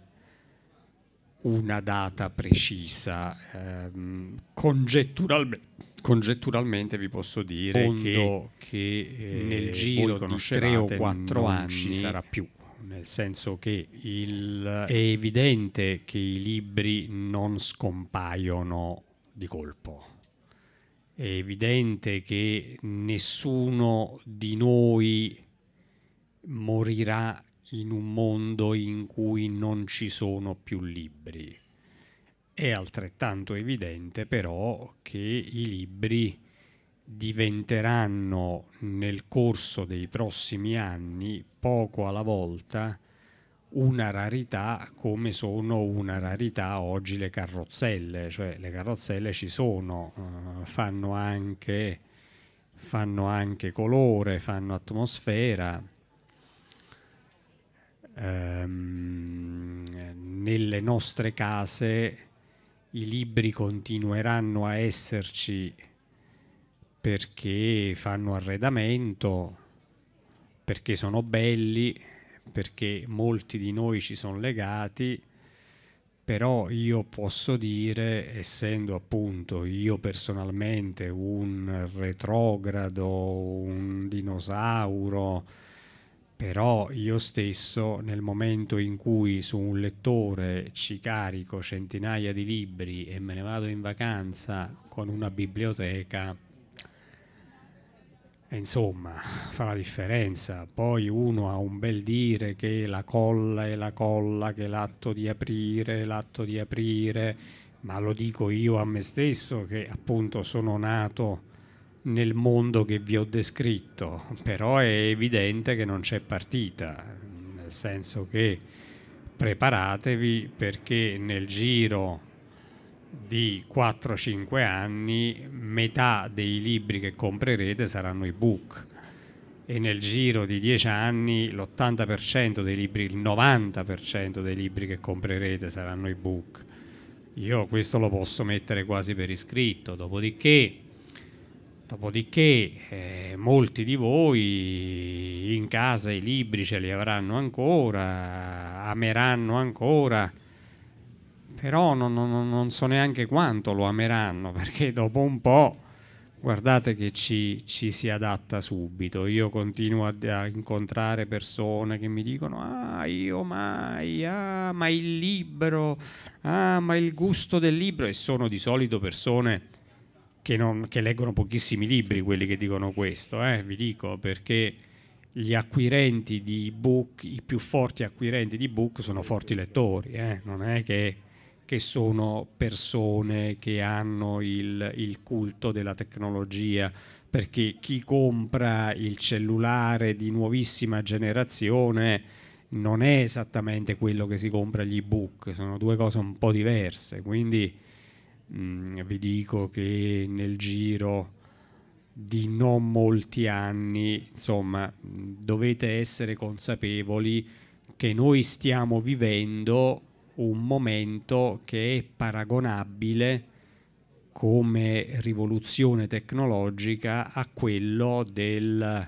una data precisa. Ehm, congetturalme, congetturalmente vi posso dire che, che eh, nel giro di tre o quattro anni ci sarà più nel senso che il, è evidente che i libri non scompaiono di colpo è evidente che nessuno di noi morirà in un mondo in cui non ci sono più libri. È altrettanto evidente però che i libri diventeranno nel corso dei prossimi anni, poco alla volta, una rarità come sono una rarità oggi le carrozzelle, cioè le carrozzelle ci sono, uh, fanno, anche, fanno, anche, colore, fanno atmosfera. Um, nelle nostre case i libri continueranno a esserci perché fanno arredamento, perché sono belli perché molti di noi ci sono legati, però io posso dire, essendo appunto io personalmente un retrogrado, un dinosauro, però io stesso nel momento in cui su un lettore ci carico centinaia di libri e me ne vado in vacanza con una biblioteca, insomma, fa la differenza. Poi uno ha un bel dire che la colla è la colla, che l'atto di aprire, l'atto di aprire, ma lo dico io a me stesso che appunto sono nato nel mondo che vi ho descritto, però è evidente che non c'è partita, nel senso che preparatevi perché nel giro di 4-5 anni metà dei libri che comprerete saranno ebook e nel giro di 10 anni l'80% dei libri, il 90% dei libri che comprerete saranno ebook. Io questo lo posso mettere quasi per iscritto, dopodiché, dopodiché eh, molti di voi in casa i libri ce li avranno ancora, ameranno ancora però non, non, non, so neanche quanto lo ameranno, perché dopo un po'... Guardate che ci, ci si adatta subito. Io continuo a, a, incontrare persone che mi dicono: Ah, io mai, ah, ma il libro, ah, ma il gusto del libro. E sono di solito persone che, non, che, leggono pochissimi libri quelli che dicono questo, eh, vi dico, perché gli acquirenti di ebook, i più forti acquirenti di ebook sono forti lettori, eh, non è che che sono persone che hanno il, il culto della tecnologia, perché chi compra il cellulare di nuovissima generazione non è esattamente quello che si compra gli ebook, sono due cose un po' diverse, quindi mh, mm, vi dico che nel giro di non molti anni, insomma, dovete essere consapevoli che noi stiamo vivendo un momento che è paragonabile come rivoluzione tecnologica a quello del,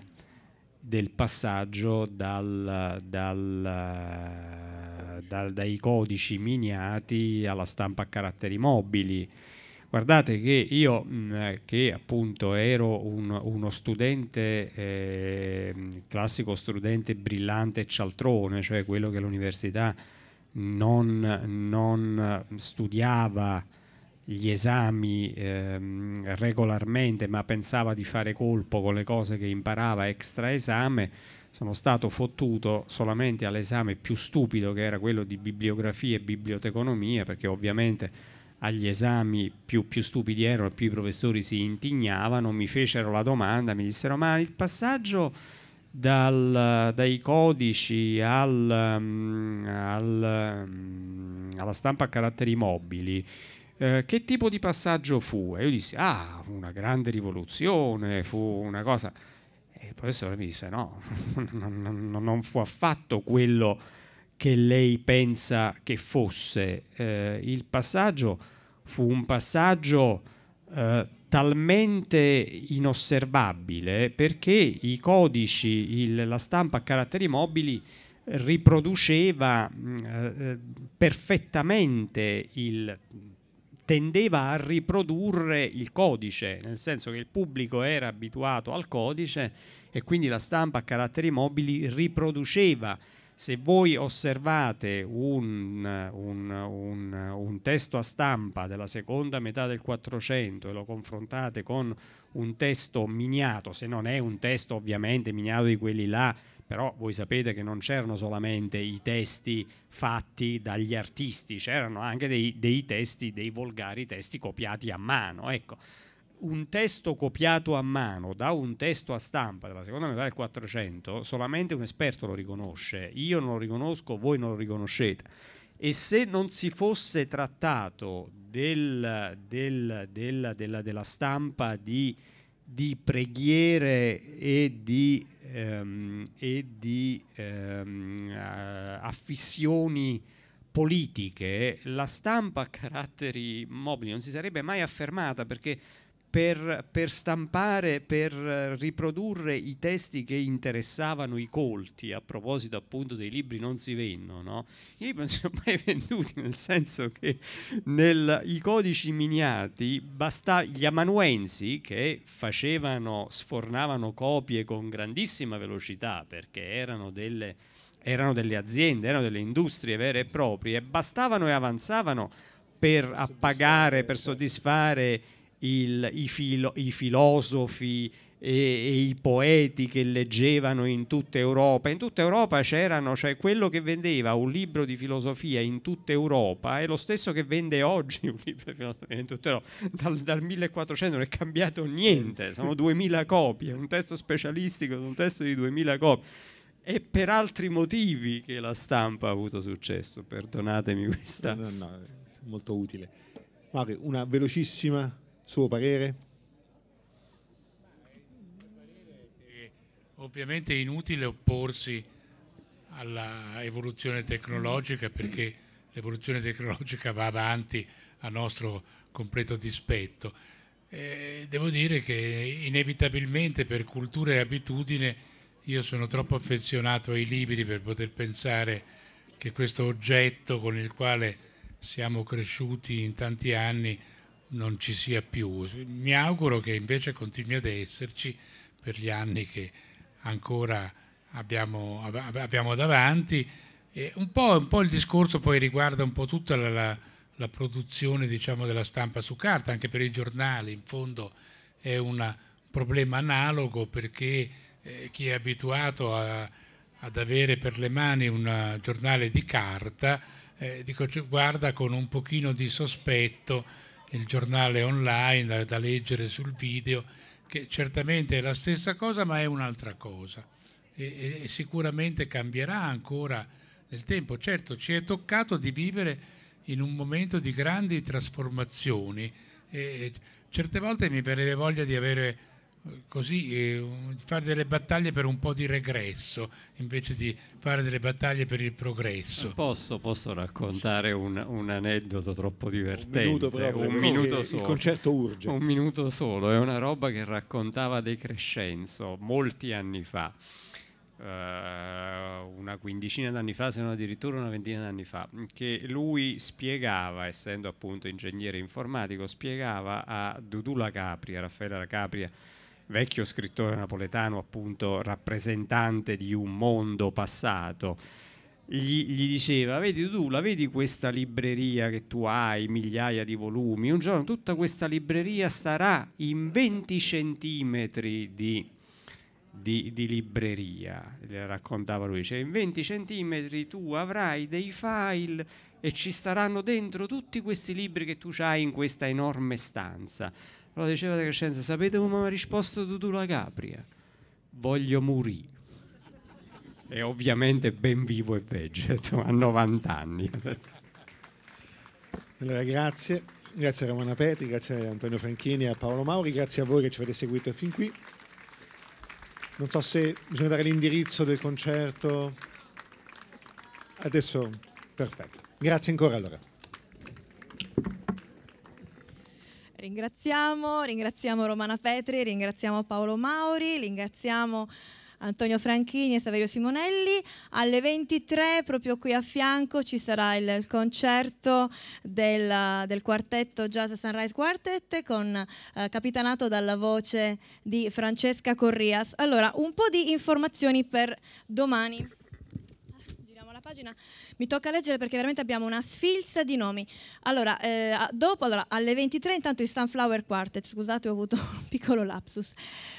del passaggio dal, dal, dal, dai codici miniati alla stampa a caratteri mobili. Guardate che io, mm, che appunto ero un, uno studente, eh, classico studente brillante e cialtrone, cioè quello che l'università non, non studiava gli esami ehm, regolarmente ma pensava di fare colpo con le cose che imparava extra esame, sono stato fottuto solamente all'esame più stupido che era quello di bibliografia e biblioteconomia perché ovviamente agli esami più, più stupidi erano più i professori si intignavano mi fecero la domanda, mi dissero ma il passaggio dal, dai codici al, mm, al, mm, alla stampa a caratteri mobili, eh, che tipo di passaggio fu? E io dissi, ah, fu una grande rivoluzione, fu una cosa... E il professore mi disse, no, non, non fu affatto quello che lei pensa che fosse. Eh, il passaggio fu un passaggio eh, talmente inosservabile perché i codici, il, la stampa a caratteri mobili riproduceva mm, eh, perfettamente il tendeva a riprodurre il codice, nel senso che il pubblico era abituato al codice e quindi la stampa a caratteri mobili riproduceva se voi osservate un, un, un, un, testo a stampa della seconda metà del 400 e lo confrontate con un testo miniato, se non è un testo ovviamente miniato di quelli là, però voi sapete che non c'erano solamente i testi fatti dagli artisti, c'erano anche dei, dei testi, dei volgari testi copiati a mano. Ecco un testo copiato a mano da un testo a stampa della seconda metà del 400 solamente un esperto lo riconosce, io non lo riconosco, voi non lo riconoscete. E se non si fosse trattato del, del, del, della, della, stampa di, di, preghiere e di, ehm, e di ehm, eh, affissioni politiche, la stampa a caratteri mobili non si sarebbe mai affermata perché per, per, stampare, per eh, riprodurre i testi che interessavano i colti, a proposito appunto dei libri non si vendono, i libri non si sono mai venduti, nel senso che nel, i codici miniati, basta, gli amanuensi che facevano, sfornavano copie con grandissima velocità, perché erano delle, erano delle aziende, erano delle industrie vere e proprie, bastavano e avanzavano per appagare, per soddisfare il, i, filo, i, filosofi e, e, i poeti che leggevano in tutta Europa. In tutta Europa c'erano, cioè quello che vendeva un libro di filosofia in tutta Europa è lo stesso che vende oggi un libro di filosofia in tutta Europa. Dal, dal 1400 non è cambiato niente, sono 2000 copie, un testo specialistico, un testo di 2000 copie è per altri motivi che la stampa ha avuto successo. Perdonatemi questa. No, no, no molto utile. Mario, una velocissima suo parere? Ovviamente è inutile opporsi all'evoluzione tecnologica perché l'evoluzione tecnologica va avanti a nostro completo dispetto. Eh, devo dire che inevitabilmente per cultura e abitudine io sono troppo affezionato ai libri per poter pensare che questo oggetto con il quale siamo cresciuti in tanti anni non ci sia più. Mi auguro che invece continui ad esserci per gli anni che ancora abbiamo, abbiamo davanti. Un po', un, po', il discorso poi riguarda un po' tutta la, la, la produzione diciamo, della stampa su carta, anche per i giornali, in fondo è una, un problema analogo perché eh, chi è abituato a, ad avere per le mani un giornale di carta eh, dico, cioè, guarda con un pochino di sospetto il giornale online da, da leggere sul video, che certamente è la stessa cosa ma è un'altra cosa e, e, sicuramente cambierà ancora nel tempo. Certo, ci è toccato di vivere in un momento di grandi trasformazioni e, e certe volte mi verrebbe voglia di avere così eh, fare delle battaglie per un po' di regresso invece di fare delle battaglie per il progresso. Posso, posso raccontare un, un, aneddoto troppo divertente? Un minuto, però, un minuto solo. Il concerto urge. Un minuto solo, è una roba che raccontava De Crescenzo molti anni fa. Uh, una quindicina d'anni fa, se non addirittura una ventina d'anni fa, che lui spiegava, essendo appunto ingegnere informatico, spiegava a Dudula Capria, Raffaella Capria, vecchio scrittore napoletano, appunto rappresentante di un mondo passato, gli, gli, diceva, vedi tu, la vedi questa libreria che tu hai, migliaia di volumi, un giorno tutta questa libreria starà in 20 centimetri di, di, di libreria, le raccontava lui, cioè in 20 centimetri tu avrai dei file e ci staranno dentro tutti questi libri che tu hai in questa enorme stanza allora diceva la Crescenza, sapete come mi ha risposto Dudu la Capria? Voglio morire. E ovviamente ben vivo e vegeto, a 90 anni. Allora, grazie. Grazie a Romana Petri, grazie a Antonio Franchini e a Paolo Mauri, grazie a voi che ci avete seguito fin qui. Non so se bisogna dare l'indirizzo del concerto. Adesso, perfetto. Grazie ancora allora. ringraziamo, ringraziamo Romana Petri, ringraziamo Paolo Mauri, ringraziamo Antonio Franchini e Saverio Simonelli. Alle 23, proprio qui a fianco, ci sarà il, il concerto del, del, quartetto Jazz Sunrise Quartet con eh, capitanato dalla voce di Francesca Corrias. Allora, un po' di informazioni per domani pagina mi tocca leggere perché veramente abbiamo una sfilza di nomi. Allora, eh, dopo, allora, alle 23 intanto il Sunflower Quartet, scusate ho avuto un piccolo lapsus.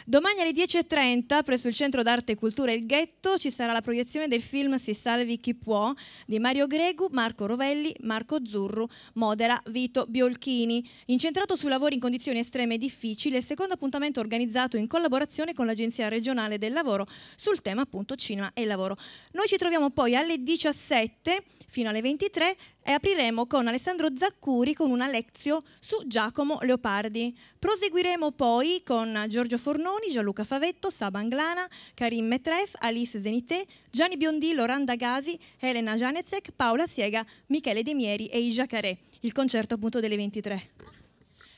Domani alle 10.30 presso il Centro d'Arte e Cultura Il Ghetto ci sarà la proiezione del film Si salvi chi può di Mario Gregu, Marco Rovelli, Marco Zurru, Modera, Vito Biolchini. Incentrato sui lavori in condizioni estreme e difficili, il secondo appuntamento organizzato in collaborazione con l'Agenzia regionale del lavoro sul tema appunto cinema e lavoro. Noi ci troviamo poi alle 10 17 fino alle 23 e apriremo con Alessandro Zaccuri con una lezione su Giacomo Leopardi. Proseguiremo poi con Giorgio Fornoni, Gianluca Favetto, Saba Anglana, Karim Metref, Alice Zenité, Gianni Biondi, Loranda Gasi, Elena Janecek, Paola Siega, Michele De Mieri e Ija Caré. Il concerto appunto delle 23.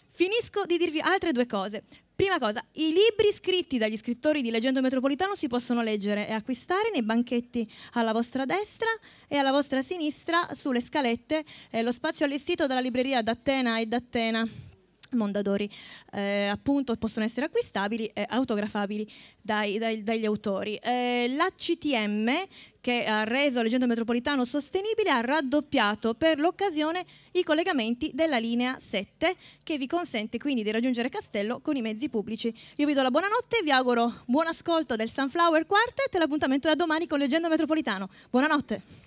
Finisco di dirvi altre due cose. Prima cosa, i libri scritti dagli scrittori di Leggendo Metropolitano si possono leggere e acquistare nei banchetti alla vostra destra e alla vostra sinistra sulle scalette, eh, lo spazio allestito dalla libreria d'Atena e d'Atena. Mondadori eh, appunto possono essere acquistabili e autografabili dai, dai, dagli autori. Eh, CTM che ha reso l'agente metropolitano sostenibile ha raddoppiato per l'occasione i collegamenti della linea 7 che vi consente quindi di raggiungere Castello con i mezzi pubblici. Io vi do la buonanotte, vi auguro buon ascolto del Sunflower Quartet e l'appuntamento è a domani con l'agente metropolitano. Buonanotte!